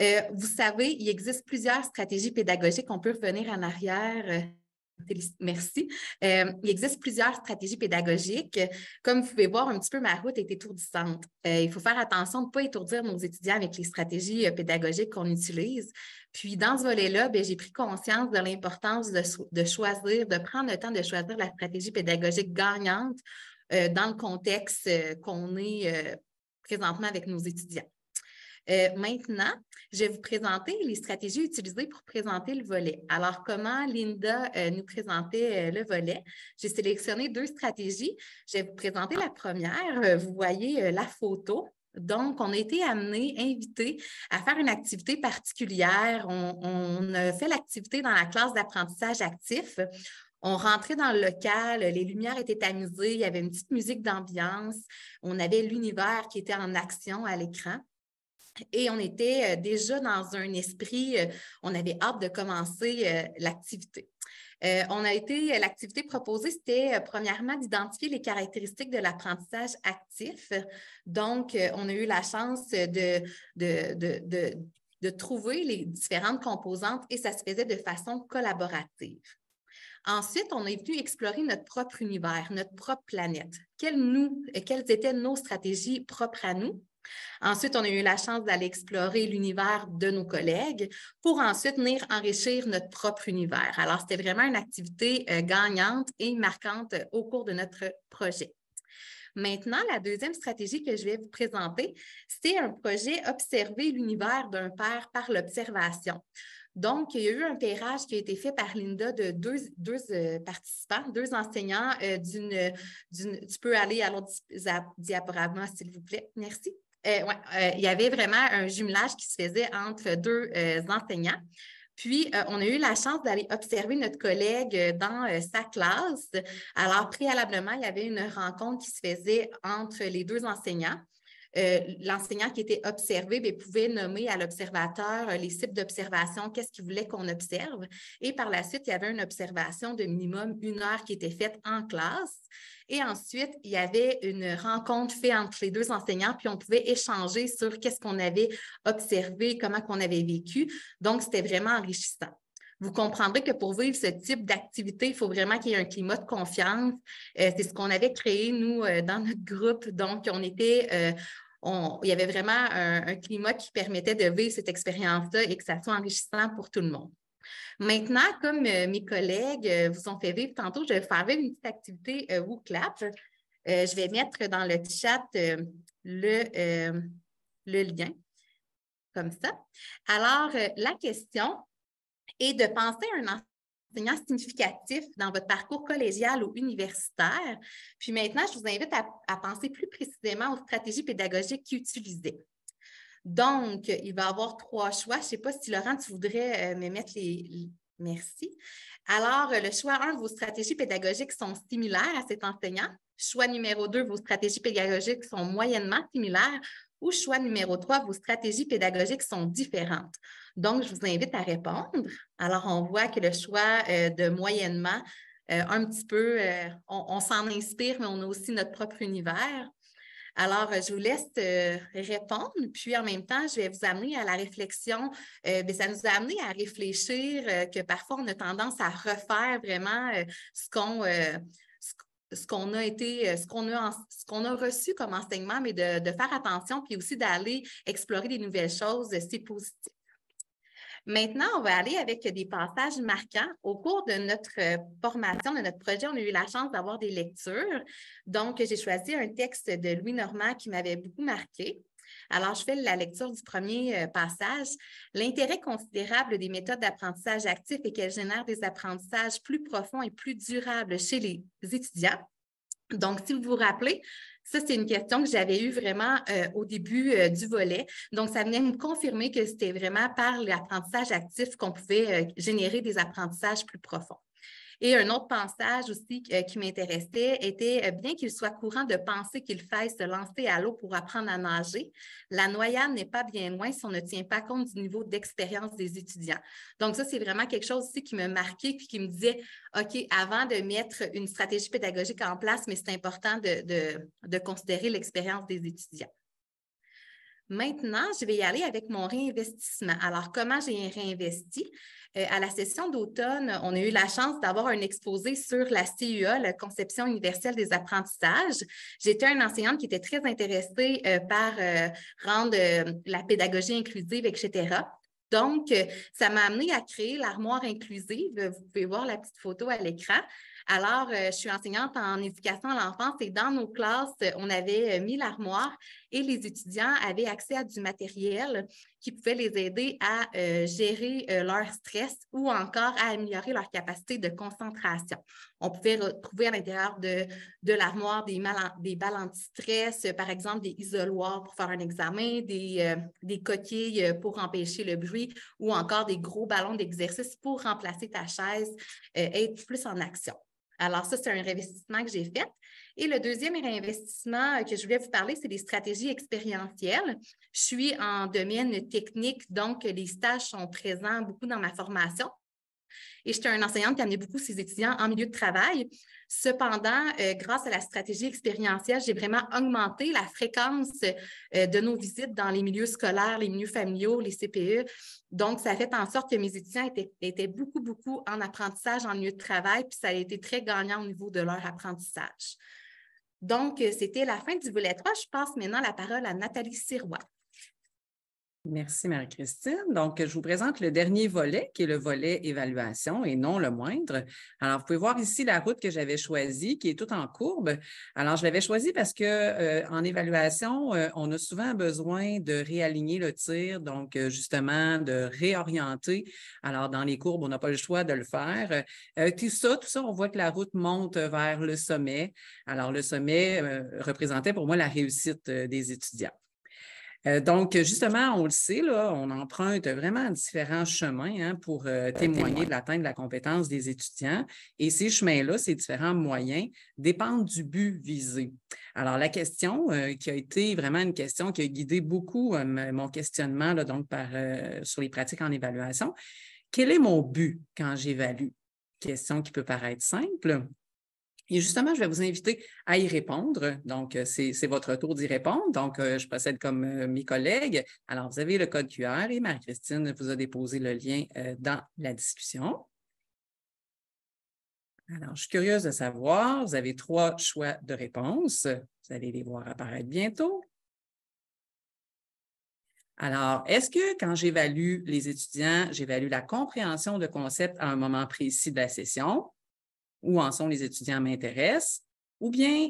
Euh, vous savez, il existe plusieurs stratégies pédagogiques. On peut revenir en arrière. Euh, merci. Euh, il existe plusieurs stratégies pédagogiques. Comme vous pouvez voir, un petit peu ma route est étourdissante. il faut faire attention de ne pas étourdir nos étudiants avec les stratégies pédagogiques qu'on utilise. Puis, dans ce volet-là, ben, j'ai pris conscience de l'importance de, choisir, de prendre le temps de choisir la stratégie pédagogique gagnante dans le contexte qu'on est présentement avec nos étudiants. Euh, maintenant, je vais vous présenter les stratégies utilisées pour présenter le volet. Alors, comment Linda euh, nous présentait euh, le volet? J'ai sélectionné deux stratégies. Je vais vous présenter la première. vous voyez la photo. Donc, on a été amené, invité à faire une activité particulière. On, a fait l'activité dans la classe d'apprentissage actif. On rentrait dans le local, les lumières étaient amusées, il y avait une petite musique d'ambiance, on avait l'univers qui était en action à l'écran. Et on était euh, déjà dans un esprit, euh, on avait hâte de commencer euh, l'activité. on a été, l'activité proposée, c'était premièrement d'identifier les caractéristiques de l'apprentissage actif. Donc, on a eu la chance de, trouver les différentes composantes et ça se faisait de façon collaborative. Ensuite, on est venu explorer notre propre univers, notre propre planète. nous, quelles étaient nos stratégies propres à nous? Ensuite, on a eu la chance d'aller explorer l'univers de nos collègues pour ensuite venir enrichir notre propre univers. Alors, c'était vraiment une activité euh, gagnante et marquante euh, au cours de notre projet. Maintenant, la deuxième stratégie que je vais vous présenter, c'est un projet Observer l'univers d'un père par l'observation. Donc, il y a eu un pairage qui a été fait par Linda de deux, euh, participants, deux enseignants d'une. Tu peux aller à l'autre diaporama, s'il vous plaît. Merci. Euh, euh, il y avait vraiment un jumelage qui se faisait entre deux euh, enseignants. Puis, on a eu la chance d'aller observer notre collègue dans sa classe. Alors, préalablement, il y avait une rencontre qui se faisait entre les deux enseignants. Euh, l'enseignant qui était observé ben, pouvait nommer à l'observateur euh, les cibles d'observation, qu'est-ce qu'il voulait qu'on observe. Et par la suite, il y avait une observation de minimum une heure qui était faite en classe. Et ensuite, il y avait une rencontre faite entre les deux enseignants, puis on pouvait échanger sur qu'est-ce qu'on avait observé, comment qu'on avait vécu. Donc, c'était vraiment enrichissant vous comprendrez que pour vivre ce type d'activité, il faut vraiment qu'il y ait un climat de confiance. Euh, c'est ce qu'on avait créé, nous, euh, dans notre groupe. Donc, on était... Euh, il y avait vraiment un, climat qui permettait de vivre cette expérience-là et que ça soit enrichissant pour tout le monde. Maintenant, comme mes collègues vous ont fait vivre tantôt, je vais faire vivre une petite activité WooClap. je vais mettre dans le chat le, le lien comme ça. Alors, la question, et de penser à un enseignant significatif dans votre parcours collégial ou universitaire. Puis maintenant, je vous invite à, penser plus précisément aux stratégies pédagogiques qu'il utilisait. Donc, il va y avoir trois choix. Je ne sais pas si Laurent, tu voudrais euh, me mettre les, les... Merci. Alors, le choix 1, vos stratégies pédagogiques sont similaires à cet enseignant. Choix numéro 2, vos stratégies pédagogiques sont moyennement similaires. Ou choix numéro 3, vos stratégies pédagogiques sont différentes. Donc, je vous invite à répondre. Alors, on voit que le choix euh, de moyennement, euh, un petit peu, euh, on, s'en inspire, mais on a aussi notre propre univers. Alors, je vous laisse répondre, puis en même temps, je vais vous amener à la réflexion. Mais ça nous a amené à réfléchir que parfois, on a tendance à refaire vraiment ce qu'on ce qu'on a été, euh, ce qu'on a, ce qu'on a reçu comme enseignement, mais de, de faire attention, puis aussi d'aller explorer des nouvelles choses, euh, c'est positif. Maintenant, on va aller avec des passages marquants. Au cours de notre euh, formation, de notre projet, on a eu la chance d'avoir des lectures. Donc, j'ai choisi un texte de Louis Normand qui m'avait beaucoup marqué. Alors, je fais la lecture du premier euh, passage. L'intérêt considérable des méthodes d'apprentissage actif est qu'elles génèrent des apprentissages plus profonds et plus durables chez les étudiants. Donc, si vous vous rappelez, ça, c'est une question que j'avais eue vraiment euh, au début euh, du volet. Donc, ça venait me confirmer que c'était vraiment par l'apprentissage actif qu'on pouvait générer des apprentissages plus profonds. Et un autre passage aussi euh, qui m'intéressait était euh, bien qu'il soit courant de penser qu'il faille se lancer à l'eau pour apprendre à nager, la noyade n'est pas bien loin si on ne tient pas compte du niveau d'expérience des étudiants. Donc ça, c'est vraiment quelque chose aussi qui me marquait puis qui me disait, OK, avant de mettre une stratégie pédagogique en place, mais c'est important de considérer l'expérience des étudiants. Maintenant, je vais y aller avec mon réinvestissement. Alors, comment j'ai réinvesti? Euh, à la session d'automne, on a eu la chance d'avoir un exposé sur la CUA, la conception universelle des apprentissages. J'étais une enseignante qui était très intéressée euh, par euh, rendre la pédagogie inclusive, etc. Donc, ça m'a amenée à créer l'armoire inclusive. Vous pouvez voir la petite photo à l'écran. Alors, euh, je suis enseignante en éducation à l'enfance et dans nos classes, on avait euh, mis l'armoire et les étudiants avaient accès à du matériel qui pouvait les aider à euh, gérer leur stress ou encore à améliorer leur capacité de concentration. On pouvait retrouver à l'intérieur de, l'armoire des, des, balles anti-stress, par exemple des isoloirs pour faire un examen, des, des coquilles pour empêcher le bruit ou encore des gros ballons d'exercice pour remplacer ta chaise, et être plus en action. Alors ça, c'est un réinvestissement que j'ai fait. Et le deuxième réinvestissement euh, que je voulais vous parler, c'est les stratégies expérientielles. Je suis en domaine technique, donc les stages sont présents beaucoup dans ma formation. Et j'étais une enseignante qui amenait beaucoup ses étudiants en milieu de travail. Cependant, euh, grâce à la stratégie expérientielle, j'ai vraiment augmenté la fréquence euh, de nos visites dans les milieux scolaires, les milieux familiaux, les CPE. Donc, ça a fait en sorte que mes étudiants étaient, étaient beaucoup, beaucoup en apprentissage en milieu de travail, puis ça a été très gagnant au niveau de leur apprentissage. Donc, euh, c'était la fin du volet 3. Je passe maintenant la parole à Nathalie Sirois. Merci Marie-Christine. Donc, je vous présente le dernier volet, qui est le volet évaluation et non le moindre. Alors, vous pouvez voir ici la route que j'avais choisie, qui est toute en courbe. Alors, je l'avais choisie parce que euh, en évaluation, euh, on a souvent besoin de réaligner le tir, donc euh, justement de réorienter. Alors, dans les courbes, on n'a pas le choix de le faire. tout ça, tout ça, on voit que la route monte vers le sommet. Alors, le sommet représentait pour moi la réussite des étudiants. Euh, donc, justement, on le sait, on emprunte vraiment différents chemins hein, pour euh, ben, témoigner de l'atteinte de la compétence des étudiants. Et ces chemins-là, ces différents moyens, dépendent du but visé. Alors, la question euh, qui a été vraiment une question qui a guidé beaucoup mon questionnement sur les pratiques en évaluation, quel est mon but quand j'évalue? Question qui peut paraître simple, et justement, je vais vous inviter à y répondre. Donc, euh, c'est votre tour d'y répondre. Donc, euh, je procède comme euh, mes collègues. Alors, vous avez le code QR et Marie-Christine vous a déposé le lien dans la discussion. Alors, je suis curieuse de savoir, vous avez trois choix de réponse. Vous allez les voir apparaître bientôt. Alors, est-ce que quand j'évalue les étudiants, j'évalue la compréhension de concepts à un moment précis de la session? où en sont les étudiants m'intéressent, ou bien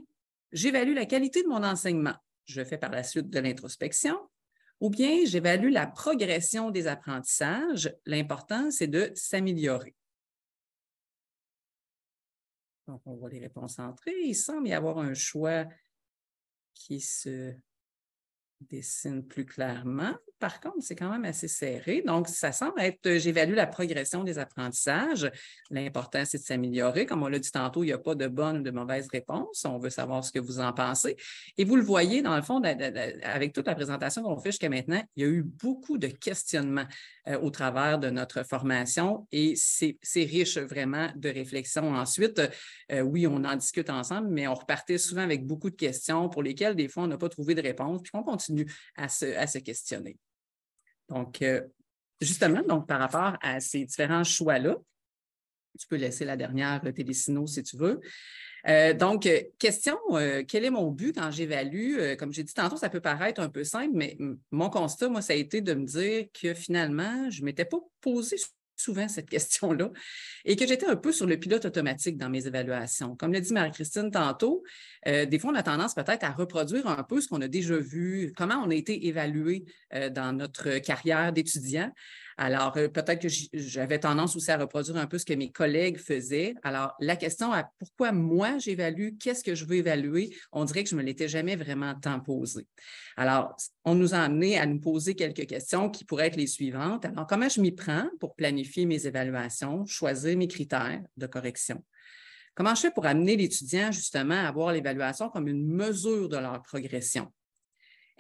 j'évalue la qualité de mon enseignement, je fais par la suite de l'introspection, ou bien j'évalue la progression des apprentissages, l'important c'est de s'améliorer. Donc, on voit les réponses entrées, Il semble y avoir un choix qui se dessine plus clairement par contre, c'est quand même assez serré. Donc, ça semble être, euh, j'évalue la progression des apprentissages. L'important, c'est de s'améliorer. Comme on l'a dit tantôt, il n'y a pas de bonne ou de mauvaise réponse. On veut savoir ce que vous en pensez. Et vous le voyez, dans le fond, avec toute la présentation qu'on fait jusqu'à maintenant, il y a eu beaucoup de questionnements euh, au travers de notre formation et c'est riche vraiment de réflexion. Ensuite, euh, oui, on en discute ensemble, mais on repartait souvent avec beaucoup de questions pour lesquelles des fois on n'a pas trouvé de réponse, puis on continue à se questionner. Donc, euh, justement, donc, par rapport à ces différents choix-là, tu peux laisser la dernière euh, Télésino si tu veux. Euh, donc, question, quel est mon but quand j'évalue? comme j'ai dit tantôt, ça peut paraître un peu simple, mais mon constat, moi, ça a été de me dire que finalement, je ne m'étais pas posé souvent cette question-là, et que j'étais un peu sur le pilote automatique dans mes évaluations. Comme l'a dit Marie-Christine tantôt, euh, des fois, on a tendance peut-être à reproduire un peu ce qu'on a déjà vu, comment on a été évalué euh, dans notre carrière d'étudiant. Alors, euh, peut-être que j'avais tendance aussi à reproduire un peu ce que mes collègues faisaient. Alors, la question à pourquoi moi j'évalue, qu'est-ce que je veux évaluer, on dirait que je ne me l'étais jamais vraiment tant posé. Alors, on nous a amené à nous poser quelques questions qui pourraient être les suivantes. Alors, comment je m'y prends pour planifier mes évaluations, choisir mes critères de correction? Comment je fais pour amener l'étudiant justement à voir l'évaluation comme une mesure de leur progression?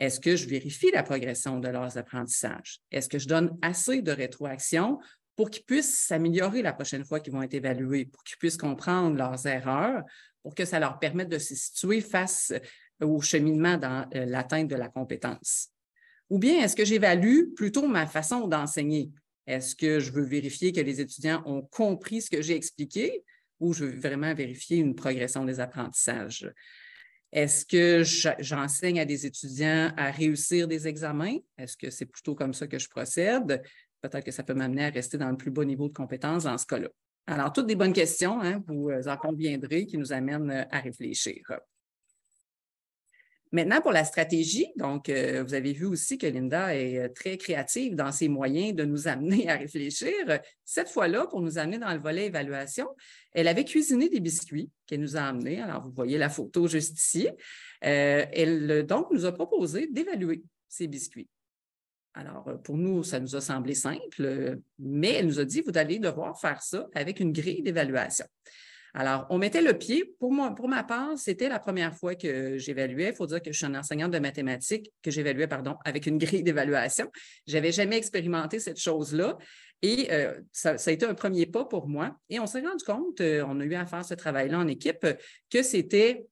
Est-ce que je vérifie la progression de leurs apprentissages? Est-ce que je donne assez de rétroaction pour qu'ils puissent s'améliorer la prochaine fois qu'ils vont être évalués, pour qu'ils puissent comprendre leurs erreurs, pour que ça leur permette de se situer face euh, au cheminement dans euh, l'atteinte de la compétence? Ou bien est-ce que j'évalue plutôt ma façon d'enseigner? Est-ce que je veux vérifier que les étudiants ont compris ce que j'ai expliqué ou je veux vraiment vérifier une progression des apprentissages? Est-ce que j'enseigne à des étudiants à réussir des examens? Est-ce que c'est plutôt comme ça que je procède? Peut-être que ça peut m'amener à rester dans le plus bas niveau de compétence dans ce cas-là. Alors, toutes des bonnes questions, hein, vous euh, en conviendrez, qui nous amènent euh, à réfléchir. Maintenant, pour la stratégie, donc, euh, vous avez vu aussi que Linda est euh, très créative dans ses moyens de nous amener à réfléchir. Cette fois-là, pour nous amener dans le volet évaluation, elle avait cuisiné des biscuits qu'elle nous a amenés. Alors, vous voyez la photo juste ici. Euh, elle, donc, nous a proposé d'évaluer ces biscuits. Alors, pour nous, ça nous a semblé simple, mais elle nous a dit, vous allez devoir faire ça avec une grille d'évaluation. Alors, on mettait le pied. Pour, moi, pour ma part, c'était la première fois que j'évaluais. Il faut dire que je suis un enseignante de mathématiques, que j'évaluais, pardon, avec une grille d'évaluation. Je n'avais jamais expérimenté cette chose-là. Et euh, ça, a été un premier pas pour moi. Et on s'est rendu compte, euh, on a eu à faire ce travail-là en équipe, que c'était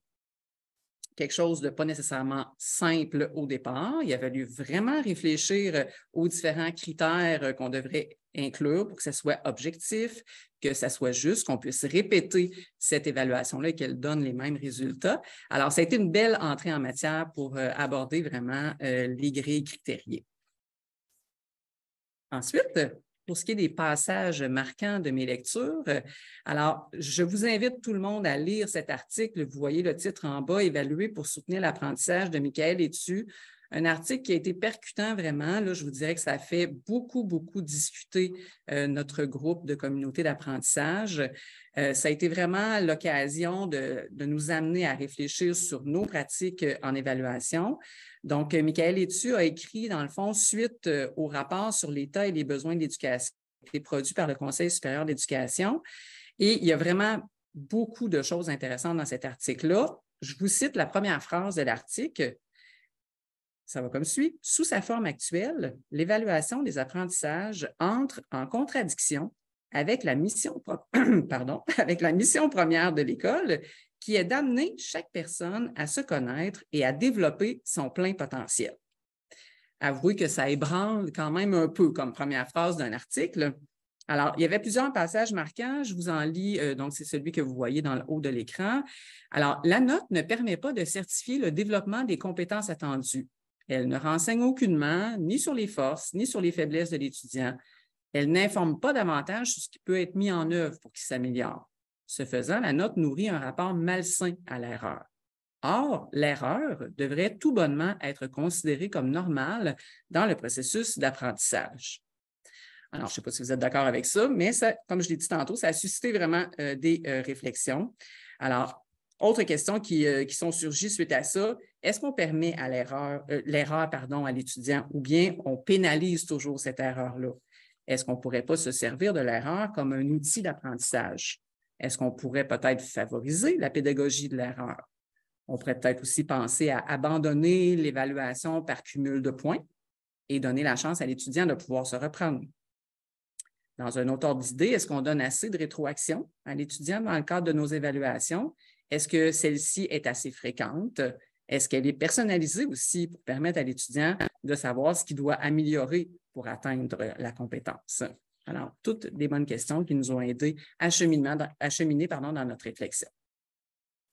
quelque chose de pas nécessairement simple au départ. Il a fallu vraiment réfléchir euh, aux différents critères euh, qu'on devrait inclure pour que ce soit objectif, que ça soit juste, qu'on puisse répéter cette évaluation-là et qu'elle donne les mêmes résultats. Alors, ça a été une belle entrée en matière pour euh, aborder vraiment les grilles critériées. Ensuite, pour ce qui est des passages marquants de mes lectures, euh, alors je vous invite tout le monde à lire cet article. Vous voyez le titre en bas, Évaluer pour soutenir l'apprentissage de Michael Etu un article qui a été percutant vraiment. Là, je vous dirais que ça fait beaucoup, beaucoup discuter euh, notre groupe de communauté d'apprentissage. Euh, ça a été vraiment l'occasion de, de, nous amener à réfléchir sur nos pratiques euh, en évaluation. Donc, Michael Etu a écrit, dans le fond, suite au rapport sur l'état et les besoins de l'éducation qui a été produit par le Conseil supérieur d'éducation. Et il y a vraiment beaucoup de choses intéressantes dans cet article-là. Je vous cite la première phrase de l'article ça va comme suit. Sous sa forme actuelle, l'évaluation des apprentissages entre en contradiction avec la mission, première de l'école, qui est d'amener chaque personne à se connaître et à développer son plein potentiel. Avouez que ça ébranle quand même un peu comme première phrase d'un article. Alors, il y avait plusieurs passages marquants. Je vous en lis, euh, donc c'est celui que vous voyez dans le haut de l'écran. Alors, la note ne permet pas de certifier le développement des compétences attendues. Elle ne renseigne aucunement ni sur les forces ni sur les faiblesses de l'étudiant. Elle n'informe pas davantage sur ce qui peut être mis en œuvre pour qu'il s'améliore. Ce faisant, la note nourrit un rapport malsain à l'erreur. Or, l'erreur devrait tout bonnement être considérée comme normale dans le processus d'apprentissage. Alors, je ne sais pas si vous êtes d'accord avec ça, mais comme je l'ai dit tantôt, ça a suscité vraiment euh, des euh, réflexions. Alors, autre question qui, sont euh, surgies suite à ça, est-ce qu'on permet à l'erreur, euh, l'erreur pardon, à l'étudiant ou bien on pénalise toujours cette erreur-là? Est-ce qu'on ne pourrait pas se servir de l'erreur comme un outil d'apprentissage? Est-ce qu'on pourrait peut-être favoriser la pédagogie de l'erreur? On pourrait peut-être aussi penser à abandonner l'évaluation par cumul de points et donner la chance à l'étudiant de pouvoir se reprendre. Dans un autre ordre d'idée, est-ce qu'on donne assez de rétroaction à l'étudiant dans le cadre de nos évaluations? Est-ce que celle-ci est assez fréquente? Est-ce qu'elle est personnalisée aussi pour permettre à l'étudiant de savoir ce qu'il doit améliorer pour atteindre la compétence? Alors, toutes des bonnes questions qui nous ont aidés à, cheminer pardon, dans notre réflexion.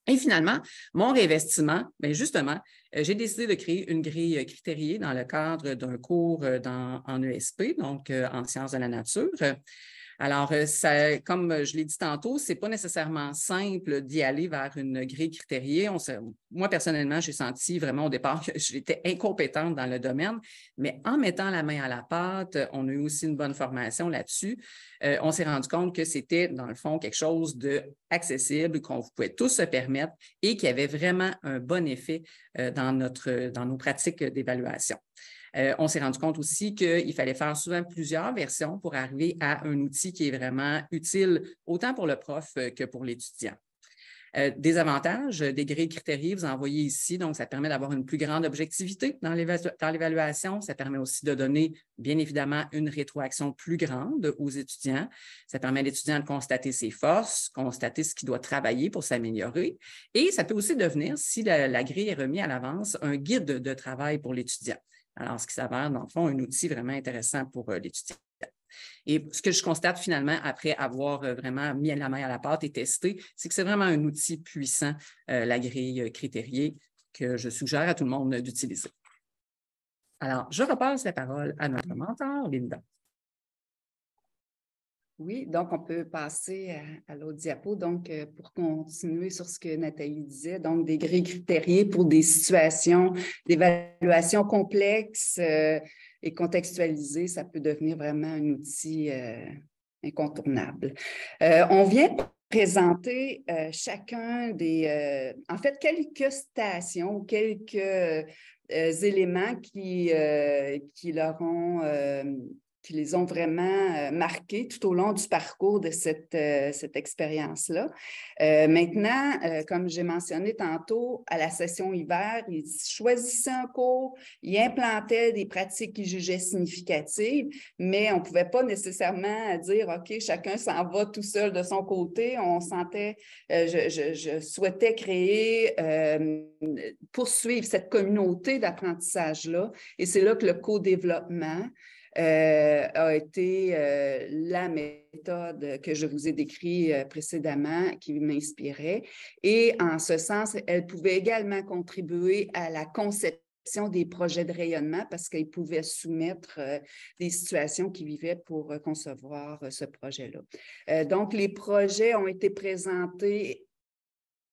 Et finalement, mon réinvestissement, bien justement, euh, j'ai décidé de créer une grille critériée dans le cadre d'un cours euh, dans, en ESP, donc euh, en sciences de la nature. Alors, euh, comme euh, je l'ai dit tantôt, c'est pas nécessairement simple d'y aller vers une grille critériée. moi, personnellement, j'ai senti vraiment au départ que j'étais incompétente dans le domaine, mais en mettant la main à la pâte, euh, on a eu aussi une bonne formation là-dessus. on s'est rendu compte que c'était, dans le fond, quelque chose d'accessible, qu'on pouvait tous se permettre et qui avait vraiment un bon effet dans, notre, dans nos pratiques d'évaluation. Euh, on s'est rendu compte aussi qu'il fallait faire souvent plusieurs versions pour arriver à un outil qui est vraiment utile autant pour le prof euh, que pour l'étudiant. Euh, des avantages, des grilles critériées, vous en voyez ici. Donc, ça permet d'avoir une plus grande objectivité dans l'évaluation. Ça permet aussi de donner, bien évidemment, une rétroaction plus grande aux étudiants. Ça permet à l'étudiant de constater ses forces, constater ce qu'il doit travailler pour s'améliorer. Et ça peut aussi devenir, si la, la grille est remise à l'avance, un guide de travail pour l'étudiant. Alors, ce qui s'avère, dans le fond, un outil vraiment intéressant pour euh, l'étudiant. Et ce que je constate finalement après avoir euh, vraiment mis la main à la pâte et testé, c'est que c'est vraiment un outil puissant, euh, la grille critériée, que je suggère à tout le monde d'utiliser. Alors, je repasse la parole à notre mentor, Linda. Oui, donc on peut passer à, l'autre diapo. Donc, euh, pour continuer sur ce que Nathalie disait, donc des grilles critériées pour des situations d'évaluation complexes euh, et contextualisées, ça peut devenir vraiment un outil euh, incontournable. on vient présenter chacun des, en fait, quelques stations, quelques éléments qui, qui leur ont qui les ont vraiment euh, marqués tout au long du parcours de cette, euh, cette expérience-là. Euh, maintenant, comme j'ai mentionné tantôt, à la session hiver, ils choisissaient un cours, ils implantaient des pratiques qu'ils jugeaient significatives, mais on ne pouvait pas nécessairement dire, OK, chacun s'en va tout seul de son côté. On sentait, je, je, je, souhaitais créer, poursuivre cette communauté d'apprentissage-là. Et c'est là que le co-développement, euh, a été euh, la méthode que je vous ai décrite euh, précédemment qui m'inspirait. Et en ce sens, elle pouvait également contribuer à la conception des projets de rayonnement parce qu'elle pouvait soumettre des situations qui vivaient pour concevoir ce projet-là. donc, les projets ont été présentés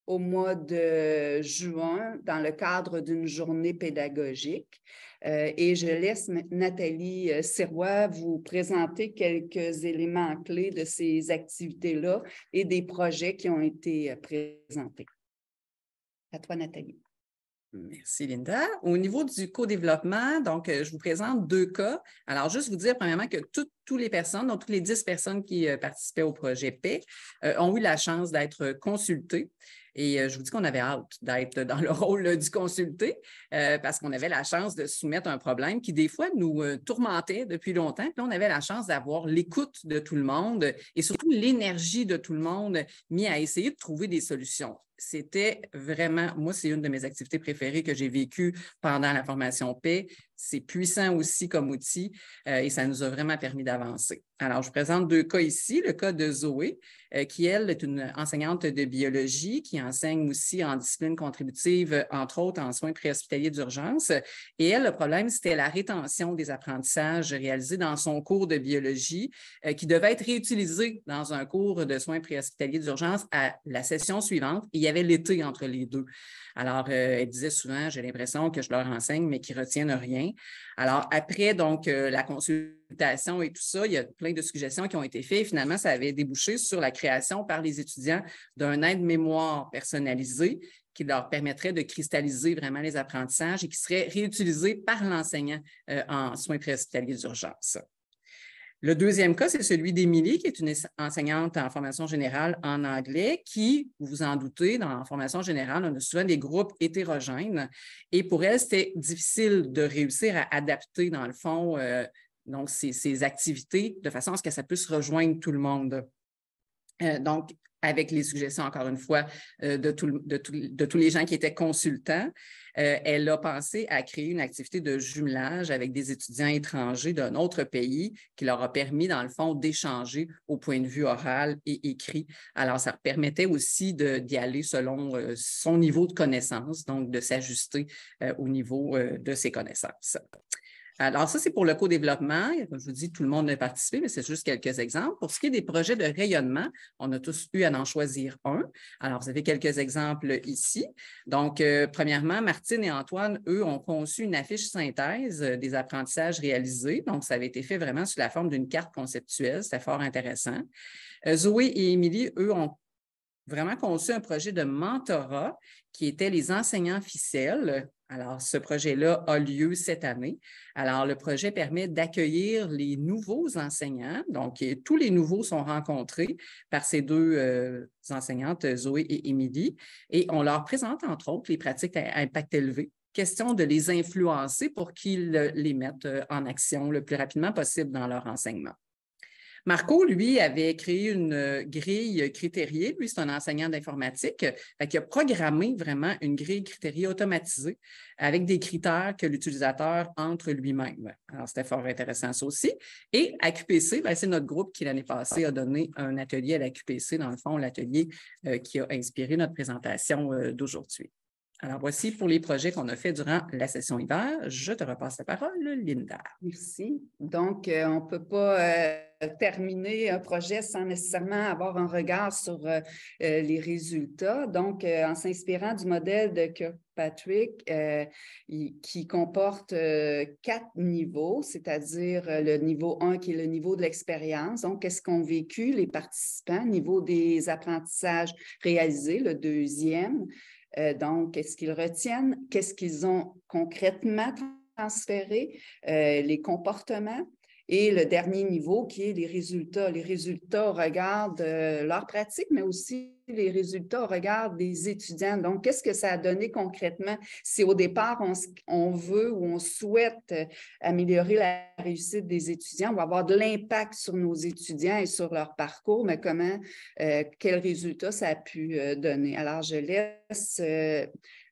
au mois de juin dans le cadre d'une journée pédagogique. Euh, et je laisse Nathalie euh, Serrois vous présenter quelques éléments clés de ces activités-là et des projets qui ont été euh, présentés. À toi, Nathalie. Merci, Linda. Au niveau du co-développement, donc, je vous présente deux cas. Alors, juste vous dire, premièrement, que toutes, les personnes, donc toutes les dix personnes qui participaient au projet PEC, ont eu la chance d'être consultées. Et euh, je vous dis qu'on avait hâte d'être dans le rôle euh, du consulté euh, parce qu'on avait la chance de soumettre un problème qui, des fois, nous tourmentait depuis longtemps. Puis on avait la chance d'avoir l'écoute de tout le monde et surtout l'énergie de tout le monde mis à essayer de trouver des solutions. C'était vraiment, moi, c'est une de mes activités préférées que j'ai vécues pendant la formation P c'est puissant aussi comme outil euh, et ça nous a vraiment permis d'avancer. Alors, je présente deux cas ici. Le cas de Zoé, euh, qui, elle, est une enseignante de biologie, qui enseigne aussi en discipline contributive, entre autres en soins préhospitaliers d'urgence. Et elle, le problème, c'était la rétention des apprentissages réalisés dans son cours de biologie, euh, qui devait être réutilisé dans un cours de soins préhospitaliers d'urgence à la session suivante. il y avait l'été entre les deux. Alors, elle disait souvent, j'ai l'impression que je leur enseigne, mais qu'ils retiennent rien. Alors, après, donc, euh, la consultation et tout ça, il y a plein de suggestions qui ont été faites. finalement, ça avait débouché sur la création par les étudiants d'un aide-mémoire personnalisé qui leur permettrait de cristalliser vraiment les apprentissages et qui serait réutilisé par l'enseignant euh, en soins préhospitaliers d'urgence. Le deuxième cas, c'est celui d'Émilie, qui est une enseignante en formation générale en anglais, qui, vous vous en doutez, dans la formation générale, on a souvent des groupes hétérogènes. Et pour elle, c'était difficile de réussir à adapter, dans le fond, euh, donc ses, activités de façon à ce que ça puisse rejoindre tout le monde. Euh, donc, avec les suggestions, encore une fois, euh, de, tous les gens qui étaient consultants. Euh, elle a pensé à créer une activité de jumelage avec des étudiants étrangers d'un autre pays qui leur a permis, dans le fond, d'échanger au point de vue oral et écrit. Alors, ça permettait aussi d'y aller selon euh, son niveau de connaissance, donc de s'ajuster au niveau de ses connaissances. Alors, ça, c'est pour le co-développement. je vous dis, tout le monde a participé, mais c'est juste quelques exemples. Pour ce qui est des projets de rayonnement, on a tous eu à en choisir un. Alors, vous avez quelques exemples ici. Donc, euh, premièrement, Martine et Antoine, eux, ont conçu une affiche synthèse euh, des apprentissages réalisés. Donc, ça avait été fait vraiment sous la forme d'une carte conceptuelle. C'était fort intéressant. Euh, Zoé et Émilie, eux, ont vraiment conçu un projet de mentorat qui était les enseignants ficelles alors, ce projet-là a lieu cette année. Alors, le projet permet d'accueillir les nouveaux enseignants. Donc, tous les nouveaux sont rencontrés par ces deux euh, enseignantes, Zoé et Émilie, et on leur présente, entre autres, les pratiques à impact élevé. Question de les influencer pour qu'ils les mettent euh, en action le plus rapidement possible dans leur enseignement. Marco, lui, avait créé une euh, grille critériée. Lui, c'est un enseignant d'informatique. qui a programmé vraiment une grille critériée automatisée avec des critères que l'utilisateur entre lui-même. Alors, c'était fort intéressant ça aussi. Et à QPC, ben, c'est notre groupe qui, l'année passée, a donné un atelier à la QPC, dans le fond, l'atelier euh, qui a inspiré notre présentation euh, d'aujourd'hui. Alors, voici pour les projets qu'on a fait durant la session hiver. Je te repasse la parole, Linda. Merci. Donc, on ne peut pas euh, terminer un projet sans nécessairement avoir un regard sur euh, euh, les résultats. Donc, en s'inspirant du modèle de Kirkpatrick, qui comporte quatre niveaux, c'est-à-dire le niveau 1 qui est le niveau de l'expérience. Donc, qu'est-ce qu'ont vécu les participants, niveau des apprentissages réalisés, le deuxième. donc, qu'est-ce qu'ils retiennent, qu'est-ce qu'ils ont concrètement transféré, les comportements et le dernier niveau qui est les résultats. Les résultats regardent de euh, leur pratique, mais aussi les résultats regardent des étudiants. Donc, qu'est-ce que ça a donné concrètement si au départ, on, veut ou on souhaite euh, améliorer la réussite des étudiants on avoir de l'impact sur nos étudiants et sur leur parcours, mais comment, euh, quels résultats ça a pu donner? Alors, je laisse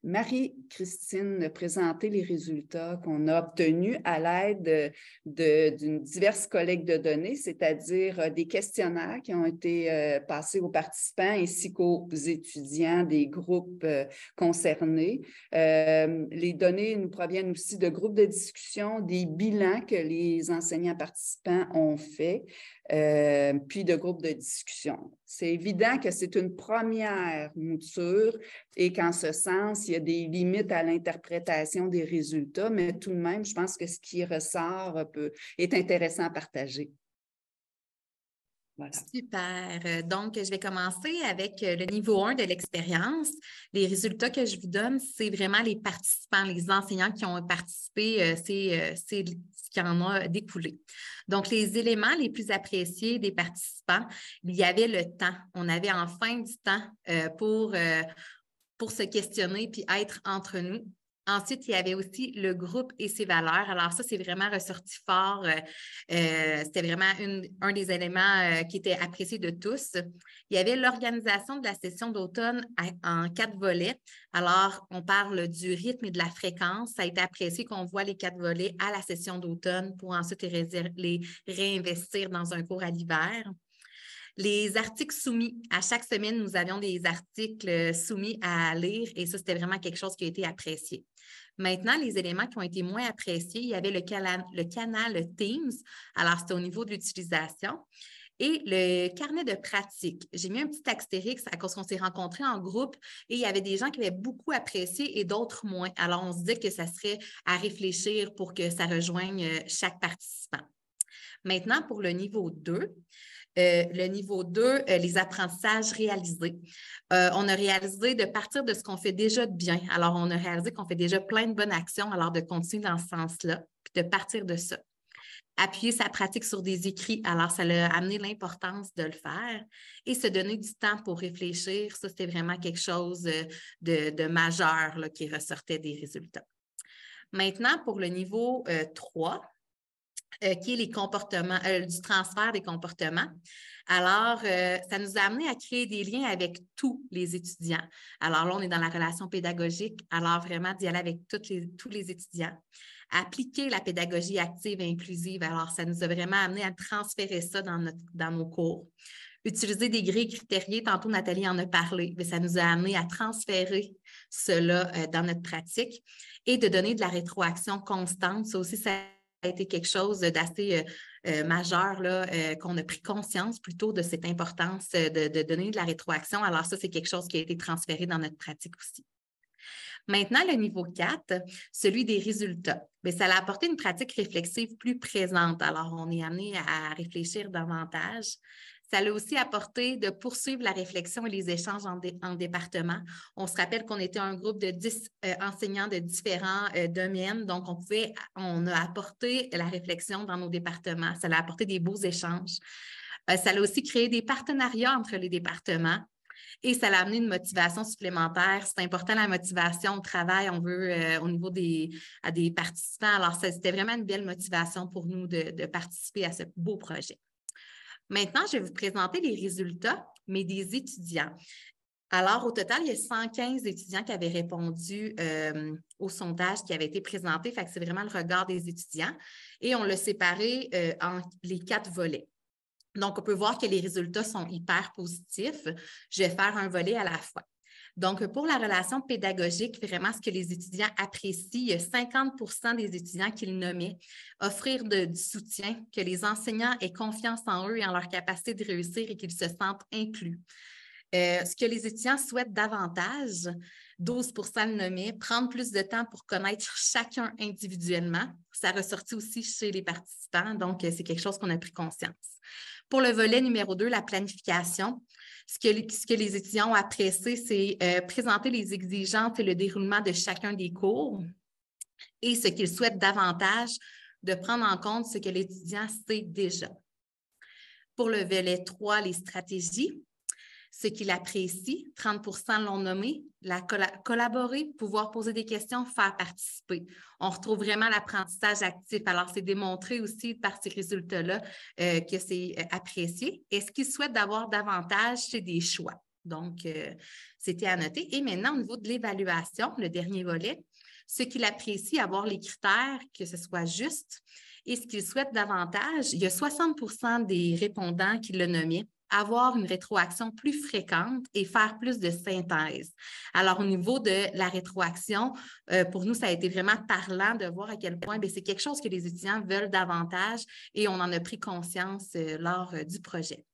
Marie-Christine présenter les résultats qu'on a obtenus à l'aide d'une diverse collecte de données, c'est-à-dire euh, des questionnaires qui ont été euh, passés aux participants ainsi qu'aux étudiants des groupes euh, concernés. les données nous proviennent aussi de groupes de discussion, des bilans que les enseignants participants ont faits. Euh, puis de groupes de discussion. C'est évident que c'est une première mouture et qu'en ce sens, il y a des limites à l'interprétation des résultats, mais tout de même, je pense que ce qui ressort euh, peut, est intéressant à partager. Super. Euh, donc, je vais commencer avec euh, le niveau 1 de l'expérience. Les résultats que je vous donne, c'est vraiment les participants, les enseignants qui ont participé, euh, c'est ce qui en a découlé. Donc, les éléments les plus appréciés des participants, il y avait le temps. On avait enfin du temps pour, pour se questionner puis être entre nous Ensuite, il y avait aussi le groupe et ses valeurs. Alors ça, c'est vraiment ressorti fort. Euh, euh, c'était vraiment un des éléments euh, qui était apprécié de tous. Il y avait l'organisation de la session d'automne en quatre volets. Alors, on parle du rythme et de la fréquence. Ça a été apprécié qu'on voit les quatre volets à la session d'automne pour ensuite les réinvestir dans un cours à l'hiver. Les articles soumis. À chaque semaine, nous avions des articles soumis à lire et ça, c'était vraiment quelque chose qui a été apprécié. Maintenant, les éléments qui ont été moins appréciés, il y avait le, canal Teams. Alors, c'était au niveau de l'utilisation. Et le carnet de pratique. J'ai mis un petit astérix à cause qu'on s'est rencontrés en groupe et il y avait des gens qui avaient beaucoup apprécié et d'autres moins. Alors, on se dit que ça serait à réfléchir pour que ça rejoigne euh, chaque participant. Maintenant, pour le niveau 2, euh, le niveau 2, euh, les apprentissages réalisés. Euh, on a réalisé de partir de ce qu'on fait déjà de bien. Alors, on a réalisé qu'on fait déjà plein de bonnes actions, alors de continuer dans ce sens-là, puis de partir de ça. Appuyer sa pratique sur des écrits, alors ça l'a amené l'importance de le faire. Et se donner du temps pour réfléchir, ça, c'était vraiment quelque chose de, majeur qui ressortait des résultats. Maintenant, pour le niveau 3, euh, qui est les comportements, euh, du transfert des comportements. Alors, euh, ça nous a amené à créer des liens avec tous les étudiants. Alors là, on est dans la relation pédagogique, alors vraiment d'y aller avec les, tous les étudiants. Appliquer la pédagogie active et inclusive, alors ça nous a vraiment amené à transférer ça dans, notre, dans nos cours. Utiliser des grilles critériées, tantôt Nathalie en a parlé, mais ça nous a amené à transférer cela dans notre pratique et de donner de la rétroaction constante. Ça aussi, ça a été quelque chose d'assez euh, euh, majeur, là, euh, qu'on a pris conscience plutôt de cette importance de, donner de la rétroaction. Alors ça, c'est quelque chose qui a été transféré dans notre pratique aussi. Maintenant, le niveau 4, celui des résultats. Mais ça a apporté une pratique réflexive plus présente. Alors, on est amené à réfléchir davantage ça l'a aussi apporté de poursuivre la réflexion et les échanges en, département. On se rappelle qu'on était un groupe de 10 euh, enseignants de différents euh, domaines, donc on pouvait, on a apporté la réflexion dans nos départements. Ça l'a apporté des beaux échanges. Euh, ça l'a aussi créé des partenariats entre les départements. Et ça l'a amené une motivation supplémentaire. C'est important la motivation au travail, on veut au niveau des, des participants. Alors, c'était vraiment une belle motivation pour nous de participer à ce beau projet. Maintenant, je vais vous présenter les résultats, mais des étudiants. Alors, au total, il y a 115 étudiants qui avaient répondu euh, au sondage qui avait été présenté. Fait que c'est vraiment le regard des étudiants. Et on l'a séparé euh, en les quatre volets. Donc, on peut voir que les résultats sont hyper positifs. Je vais faire un volet à la fois. Donc, pour la relation pédagogique, vraiment ce que les étudiants apprécient, il y a 50 des étudiants qu'ils nommaient, offrir du soutien, que les enseignants aient confiance en eux et en leur capacité de réussir et qu'ils se sentent inclus. Euh, ce que les étudiants souhaitent davantage, 12 le nommaient, prendre plus de temps pour connaître chacun individuellement. Ça ressortit aussi chez les participants, donc euh, c'est quelque chose qu'on a pris conscience. Pour le volet numéro 2, la planification, ce que, les étudiants ont apprécié, c'est euh, présenter les exigences et le déroulement de chacun des cours et ce qu'ils souhaitent davantage de prendre en compte ce que l'étudiant sait déjà. Pour le volet 3, les stratégies, ce qu'il apprécie, 30 l'ont nommé, la collaborer, pouvoir poser des questions, faire participer. On retrouve vraiment l'apprentissage actif. Alors, c'est démontré aussi par ces résultats-là euh, que c'est euh, apprécié. Et ce qu'ils souhaitent d'avoir davantage, c'est des choix. Donc, euh, c'était à noter. Et maintenant, au niveau de l'évaluation, le dernier volet, ce qu'il apprécie, avoir les critères, que ce soit juste. Et ce qu'il souhaite davantage, il y a 60 des répondants qui le nommaient avoir une rétroaction plus fréquente et faire plus de synthèse. Alors, au niveau de la rétroaction, euh, pour nous, ça a été vraiment parlant de voir à quel point ben, c'est quelque chose que les étudiants veulent davantage et on en a pris conscience euh, lors euh, du projet.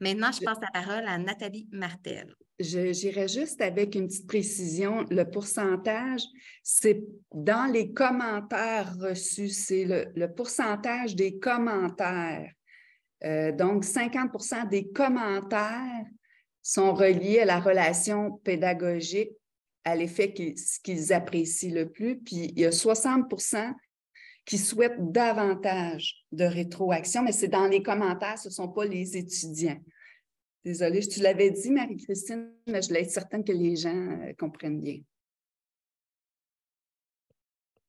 Maintenant, je passe la parole à Nathalie Martel. J'irai juste avec une petite précision. Le pourcentage, c'est dans les commentaires reçus, c'est le, pourcentage des commentaires euh, donc, 50 des commentaires sont reliés à la relation pédagogique, à l'effet qu'ils apprécient le plus. Puis, il y a 60 qui souhaitent davantage de rétroaction, mais c'est dans les commentaires, ce ne sont pas les étudiants. Désolée, je l'avais dit, Marie-Christine, mais je voulais être certaine que les gens euh, comprennent bien.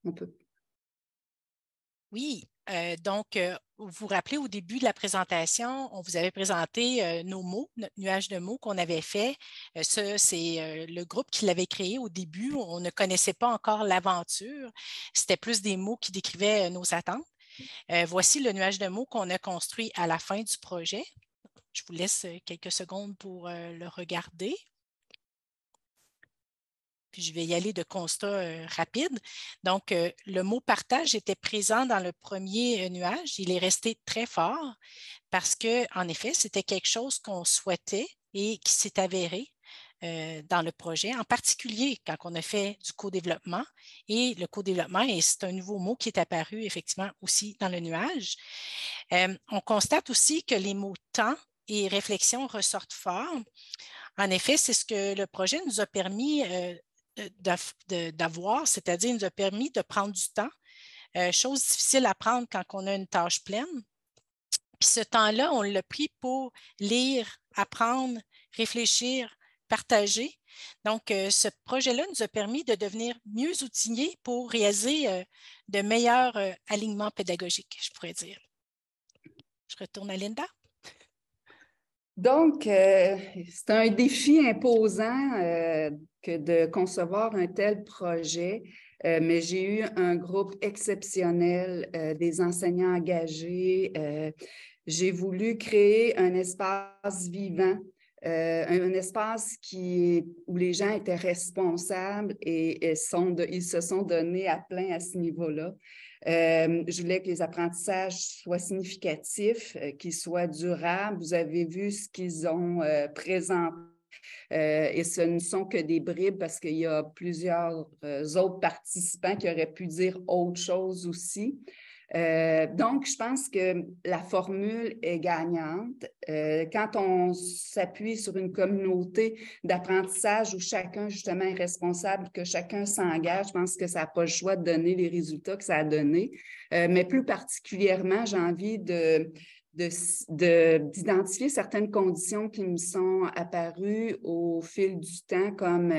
On peut. Oui, euh, donc vous vous rappelez au début de la présentation, on vous avait présenté euh, nos mots, notre nuage de mots qu'on avait fait. Euh, c'est euh, le groupe qui l'avait créé au début. On ne connaissait pas encore l'aventure. C'était plus des mots qui décrivaient nos attentes. voici le nuage de mots qu'on a construit à la fin du projet. Je vous laisse quelques secondes pour le regarder puis je vais y aller de constat euh, rapide. Donc, euh, le mot partage était présent dans le premier euh, nuage. Il est resté très fort parce que, en effet, c'était quelque chose qu'on souhaitait et qui s'est avéré dans le projet, en particulier quand on a fait du co-développement. Et le co-développement, c'est un nouveau mot qui est apparu effectivement aussi dans le nuage. on constate aussi que les mots temps et réflexion ressortent fort. En effet, c'est ce que le projet nous a permis d'avoir, c'est-à-dire nous a permis de prendre du temps, euh, chose difficile à prendre quand on a une tâche pleine. Puis ce temps-là, on l'a pris pour lire, apprendre, réfléchir, partager. Donc, euh, ce projet-là nous a permis de devenir mieux outillés pour réaliser euh, de meilleurs alignements pédagogiques, je pourrais dire. Je retourne à Linda. Donc, euh, c'est un défi imposant euh, que de concevoir un tel projet, euh, mais j'ai eu un groupe exceptionnel, des enseignants engagés. j'ai voulu créer un espace vivant, un, espace qui, où les gens étaient responsables et, ils se sont donnés à plein à ce niveau-là. Euh, je voulais que les apprentissages soient significatifs, euh, qu'ils soient durables. Vous avez vu ce qu'ils ont euh, présenté. et ce ne sont que des bribes parce qu'il y a plusieurs autres participants qui auraient pu dire autre chose aussi. Euh, donc, je pense que la formule est gagnante. Euh, quand on s'appuie sur une communauté d'apprentissage où chacun, justement, est responsable, que chacun s'engage, je pense que ça n'a pas le choix de donner les résultats que ça a donné. Euh, mais plus particulièrement, j'ai envie de d'identifier certaines conditions qui me sont apparues au fil du temps comme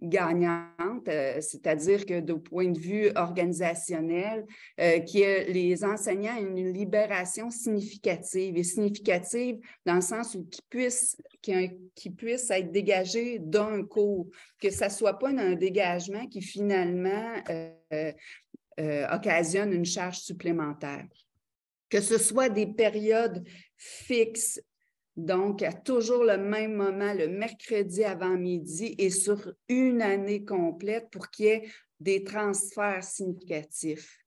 gagnante, euh, c'est-à-dire que du point de vue organisationnel, euh, que les enseignants aient une libération significative et significative dans le sens où qu'ils puissent, être dégagés d'un cours, que ce ne soit pas un dégagement qui finalement euh, occasionne une charge supplémentaire. Que ce soit des périodes fixes donc, à toujours le même moment, le mercredi avant midi et sur une année complète pour qu'il y ait des transferts significatifs.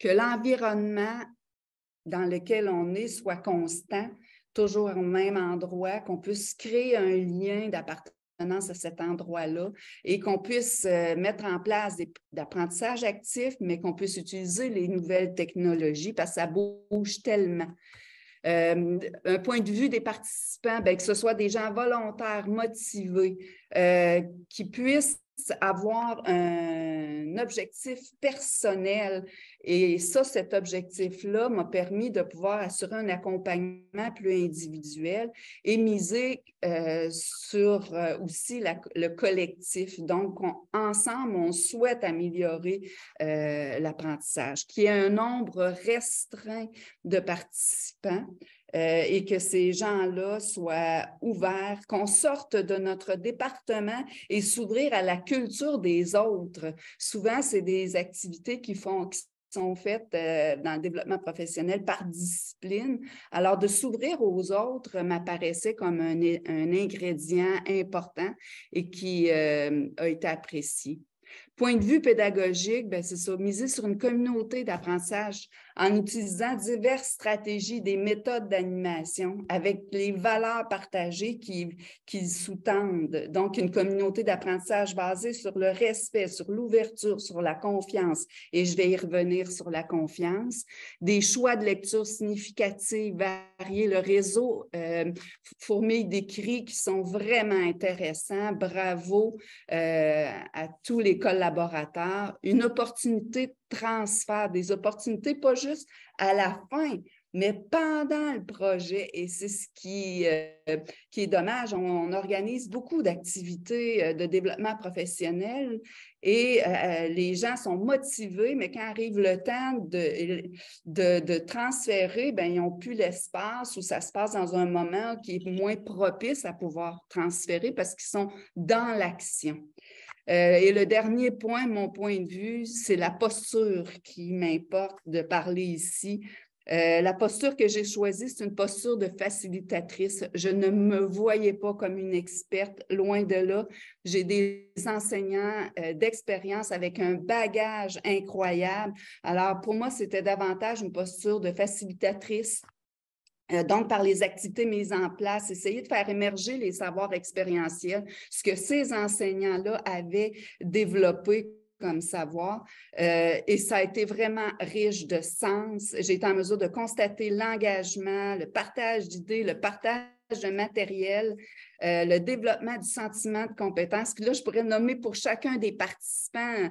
Que l'environnement dans lequel on est soit constant, toujours au même endroit, qu'on puisse créer un lien d'appartenance à cet endroit-là et qu'on puisse euh, mettre en place des d'apprentissage actifs, mais qu'on puisse utiliser les nouvelles technologies parce que ça bouge tellement. Euh, un point de vue des participants, ben, que ce soit des gens volontaires, motivés, euh, qui puissent avoir un objectif personnel. Et ça, cet objectif-là m'a permis de pouvoir assurer un accompagnement plus individuel et miser euh, sur euh, aussi le collectif. Donc, ensemble, on souhaite améliorer euh, l'apprentissage, qui est un nombre restreint de participants euh, et que ces gens-là soient ouverts, qu'on sorte de notre département et s'ouvrir à la culture des autres. Souvent, c'est des activités qui font qui sont faites euh, dans le développement professionnel par discipline. Alors, de s'ouvrir aux autres m'apparaissait comme un, ingrédient important et qui euh, a été apprécié. Point de vue pédagogique, ben, c'est ça, miser sur une communauté d'apprentissage en utilisant diverses stratégies, des méthodes d'animation avec les valeurs partagées qui, sous-tendent. Donc, une communauté d'apprentissage basée sur le respect, sur l'ouverture, sur la confiance, et je vais y revenir sur la confiance, des choix de lecture significatifs, variés, le réseau euh, des d'écrits qui sont vraiment intéressants. Bravo euh, à tous les collaborateurs une opportunité de transfert, des opportunités pas juste à la fin, mais pendant le projet. Et c'est ce qui, euh, qui est dommage. On, organise beaucoup d'activités euh, de développement professionnel et euh, les gens sont motivés, mais quand arrive le temps de, de, transférer, ben, ils n'ont plus l'espace ou ça se passe dans un moment qui est moins propice à pouvoir transférer parce qu'ils sont dans l'action. Euh, et le dernier point, mon point de vue, c'est la posture qui m'importe de parler ici. Euh, la posture que j'ai choisie, c'est une posture de facilitatrice. Je ne me voyais pas comme une experte, loin de là. J'ai des enseignants euh, d'expérience avec un bagage incroyable. Alors, pour moi, c'était davantage une posture de facilitatrice euh, donc, par les activités mises en place, essayer de faire émerger les savoirs expérientiels, ce que ces enseignants-là avaient développé comme savoir. Euh, et ça a été vraiment riche de sens. J'ai été en mesure de constater l'engagement, le partage d'idées, le partage de matériel, euh, le développement du sentiment de compétence. que là, je pourrais nommer pour chacun des participants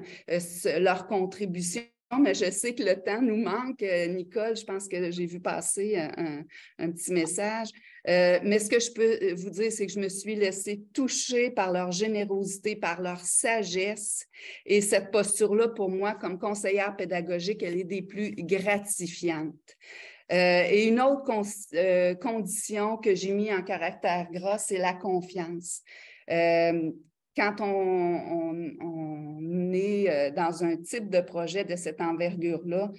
leur contribution mais je sais que le temps nous manque. Euh, Nicole, je pense que j'ai vu passer euh, un, petit message. Euh, mais ce que je peux vous dire, c'est que je me suis laissée toucher par leur générosité, par leur sagesse. Et cette posture-là, pour moi, comme conseillère pédagogique, elle est des plus gratifiantes. et une autre condition que j'ai mis en caractère gras, c'est la confiance quand on, est euh, dans un type de projet de cette envergure-là,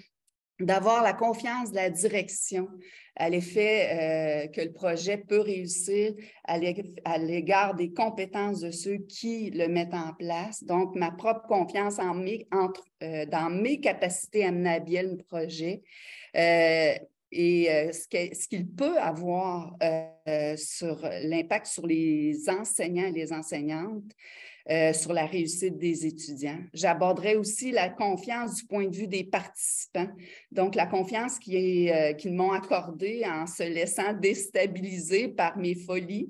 d'avoir la confiance de la direction à l'effet euh, que le projet peut réussir à l'égard des compétences de ceux qui le mettent en place. Donc, ma propre confiance en euh, dans mes capacités à mener bien le projet et euh, ce qu'il peut avoir euh, sur l'impact sur les enseignants et les enseignantes, euh, sur la réussite des étudiants. J'aborderai aussi la confiance du point de vue des participants, donc la confiance qu'ils m'ont accordée en se laissant déstabiliser par mes folies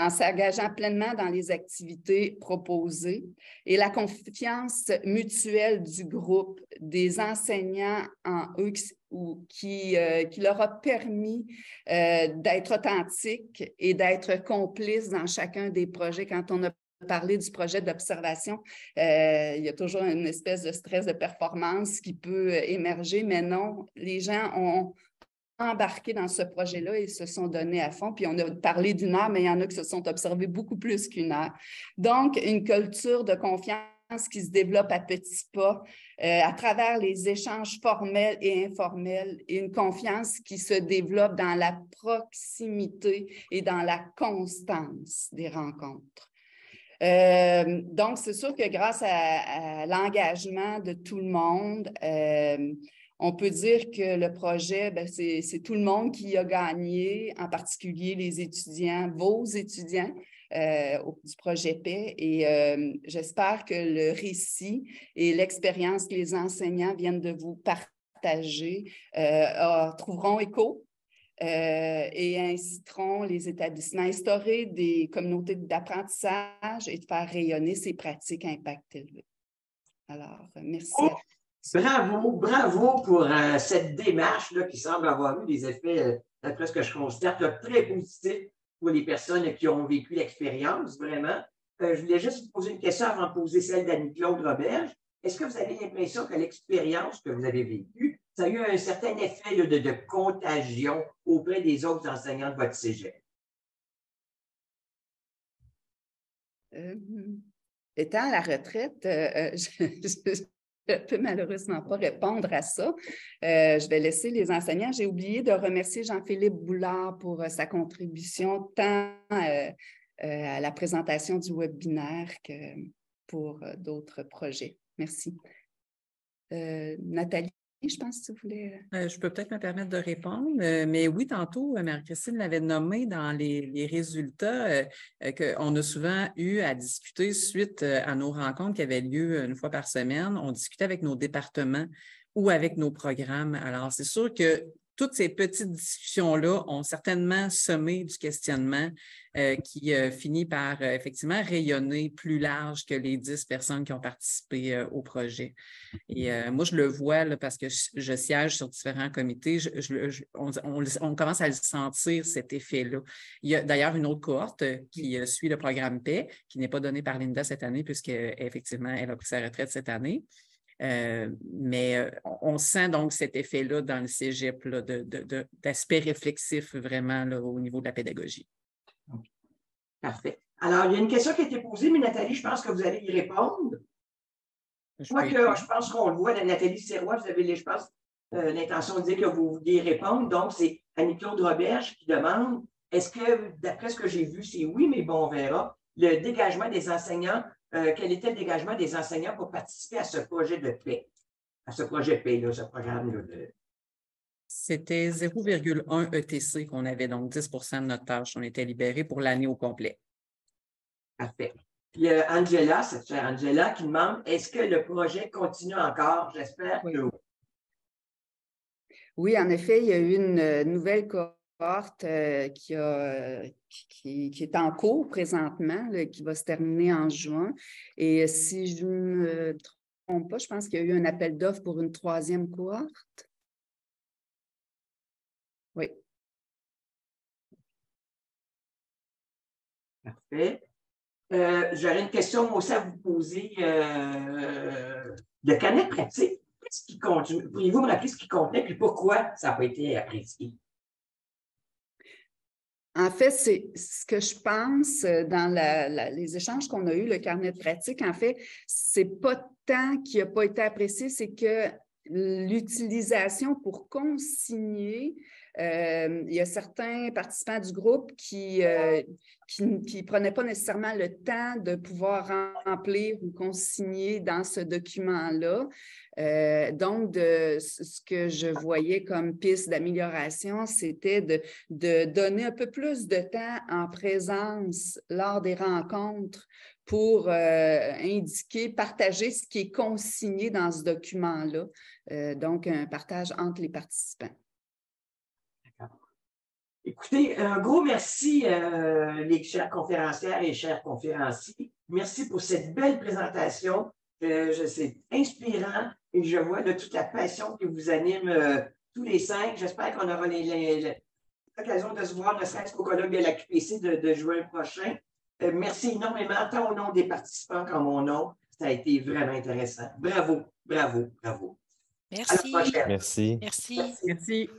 en s'engageant pleinement dans les activités proposées et la confiance mutuelle du groupe, des enseignants en eux ou qui, euh, qui leur a permis euh, d'être authentiques et d'être complices dans chacun des projets. Quand on a parlé du projet d'observation, euh, il y a toujours une espèce de stress de performance qui peut émerger, mais non, les gens ont, embarqués dans ce projet-là et se sont donnés à fond. Puis on a parlé d'une heure, mais il y en a qui se sont observés beaucoup plus qu'une heure. Donc, une culture de confiance qui se développe à petits pas euh, à travers les échanges formels et informels et une confiance qui se développe dans la proximité et dans la constance des rencontres. Euh, donc, c'est sûr que grâce à, l'engagement de tout le monde, euh, on peut dire que le projet, ben, c'est tout le monde qui a gagné, en particulier les étudiants, vos étudiants euh, du projet Paix. Et euh, j'espère que le récit et l'expérience que les enseignants viennent de vous partager euh, trouveront écho. et inciteront les établissements à instaurer des communautés d'apprentissage et de faire rayonner ces pratiques impactées. Alors, merci. Oh! Bravo, bravo pour euh, cette démarche là, qui semble avoir eu des effets, euh, d'après ce que je constate, très positifs pour les personnes qui ont vécu l'expérience, vraiment. Euh, je voulais juste vous poser une question avant de poser celle d'Annie-Claude Roberge. Est-ce que vous avez l'impression que l'expérience que vous avez vécue, ça a eu un certain effet de, contagion auprès des autres enseignants de votre cégep? étant à la retraite, je, je ne peux malheureusement pas répondre à ça. Euh, je vais laisser les enseignants. J'ai oublié de remercier Jean-Philippe Boulard pour euh, sa contribution tant euh, à la présentation du webinaire que pour d'autres projets. Merci. Nathalie je pense que tu voulais. Euh, euh, je peux peut-être me permettre de répondre, euh, mais oui, tantôt, Marie-Christine l'avait nommé dans les, résultats que qu'on a souvent eu à discuter suite à nos rencontres qui avaient lieu une fois par semaine. On discutait avec nos départements ou avec nos programmes. Alors, c'est sûr que toutes ces petites discussions-là ont certainement semé du questionnement euh, qui euh, finit par euh, effectivement rayonner plus large que les dix personnes qui ont participé au projet. Et moi, je le vois parce que je, siège sur différents comités, on, commence à le sentir, cet effet-là. Il y a d'ailleurs une autre cohorte qui suit le programme Paix, qui n'est pas donnée par Linda cette année, puisqu'effectivement, elle a pris sa retraite cette année. Euh, mais euh, on sent donc cet effet-là dans le cégep d'aspect de, réflexif vraiment au niveau de la pédagogie. Parfait. Alors, il y a une question qui a été posée, mais Nathalie, je pense que vous allez y répondre. Je, je pense qu'on le voit, Nathalie Serrois, vous avez, je pense, euh, l'intention de dire que vous vouliez répondre. Donc, c'est Annie-Claude Roberge qui demande est-ce que, d'après ce que j'ai vu, c'est oui, mais bon, on verra, le dégagement des enseignants euh, quel était le dégagement des enseignants pour participer à ce projet de paix, à ce projet de paix, là, ce programme de, c'était 0,1 ETC qu'on avait, donc 10 de notre tâche. On était libérés pour l'année au complet. Parfait. Puis euh, Angela, cette chère Angela, qui demande est-ce que le projet continue encore J'espère oui. que oui. en effet, il y a eu une euh, nouvelle euh, euh, qui, est en cours présentement, qui va se terminer en juin. Et si je ne me trompe pas, je pense qu'il y a eu un appel d'offres pour une troisième cohorte. Oui. Parfait. Euh, j'aurais une question aussi à vous poser. le canet pratique, pourriez-vous me rappeler ce qui contenait et pourquoi ça n'a pas été apprécié? En fait, c'est ce que je pense euh, dans les échanges qu'on a eus, le carnet de pratique, en fait, c'est pas tant qu'il n'a pas été apprécié, c'est que l'utilisation pour consigner. Euh, il y a certains participants du groupe qui ne euh, prenaient pas nécessairement le temps de pouvoir remplir ou consigner dans ce document-là. Euh, donc, de, ce que je voyais comme piste d'amélioration, c'était de, de donner un peu plus de temps en présence lors des rencontres pour euh, indiquer, partager ce qui est consigné dans ce document-là. Euh, donc, un partage entre les participants. Écoutez, un gros merci, euh, les chers conférencières et chers conférenciers. Merci pour cette belle présentation. c'est inspirant et je vois de toute la passion qui vous anime tous les cinq. J'espère qu'on aura l'occasion de se voir, ne serait-ce qu'au colloque de la QPC de juin prochain. Euh, merci énormément, tant au nom des participants comme mon nom. Ça a été vraiment intéressant. Bravo, bravo, bravo. Merci. Merci. Merci. merci.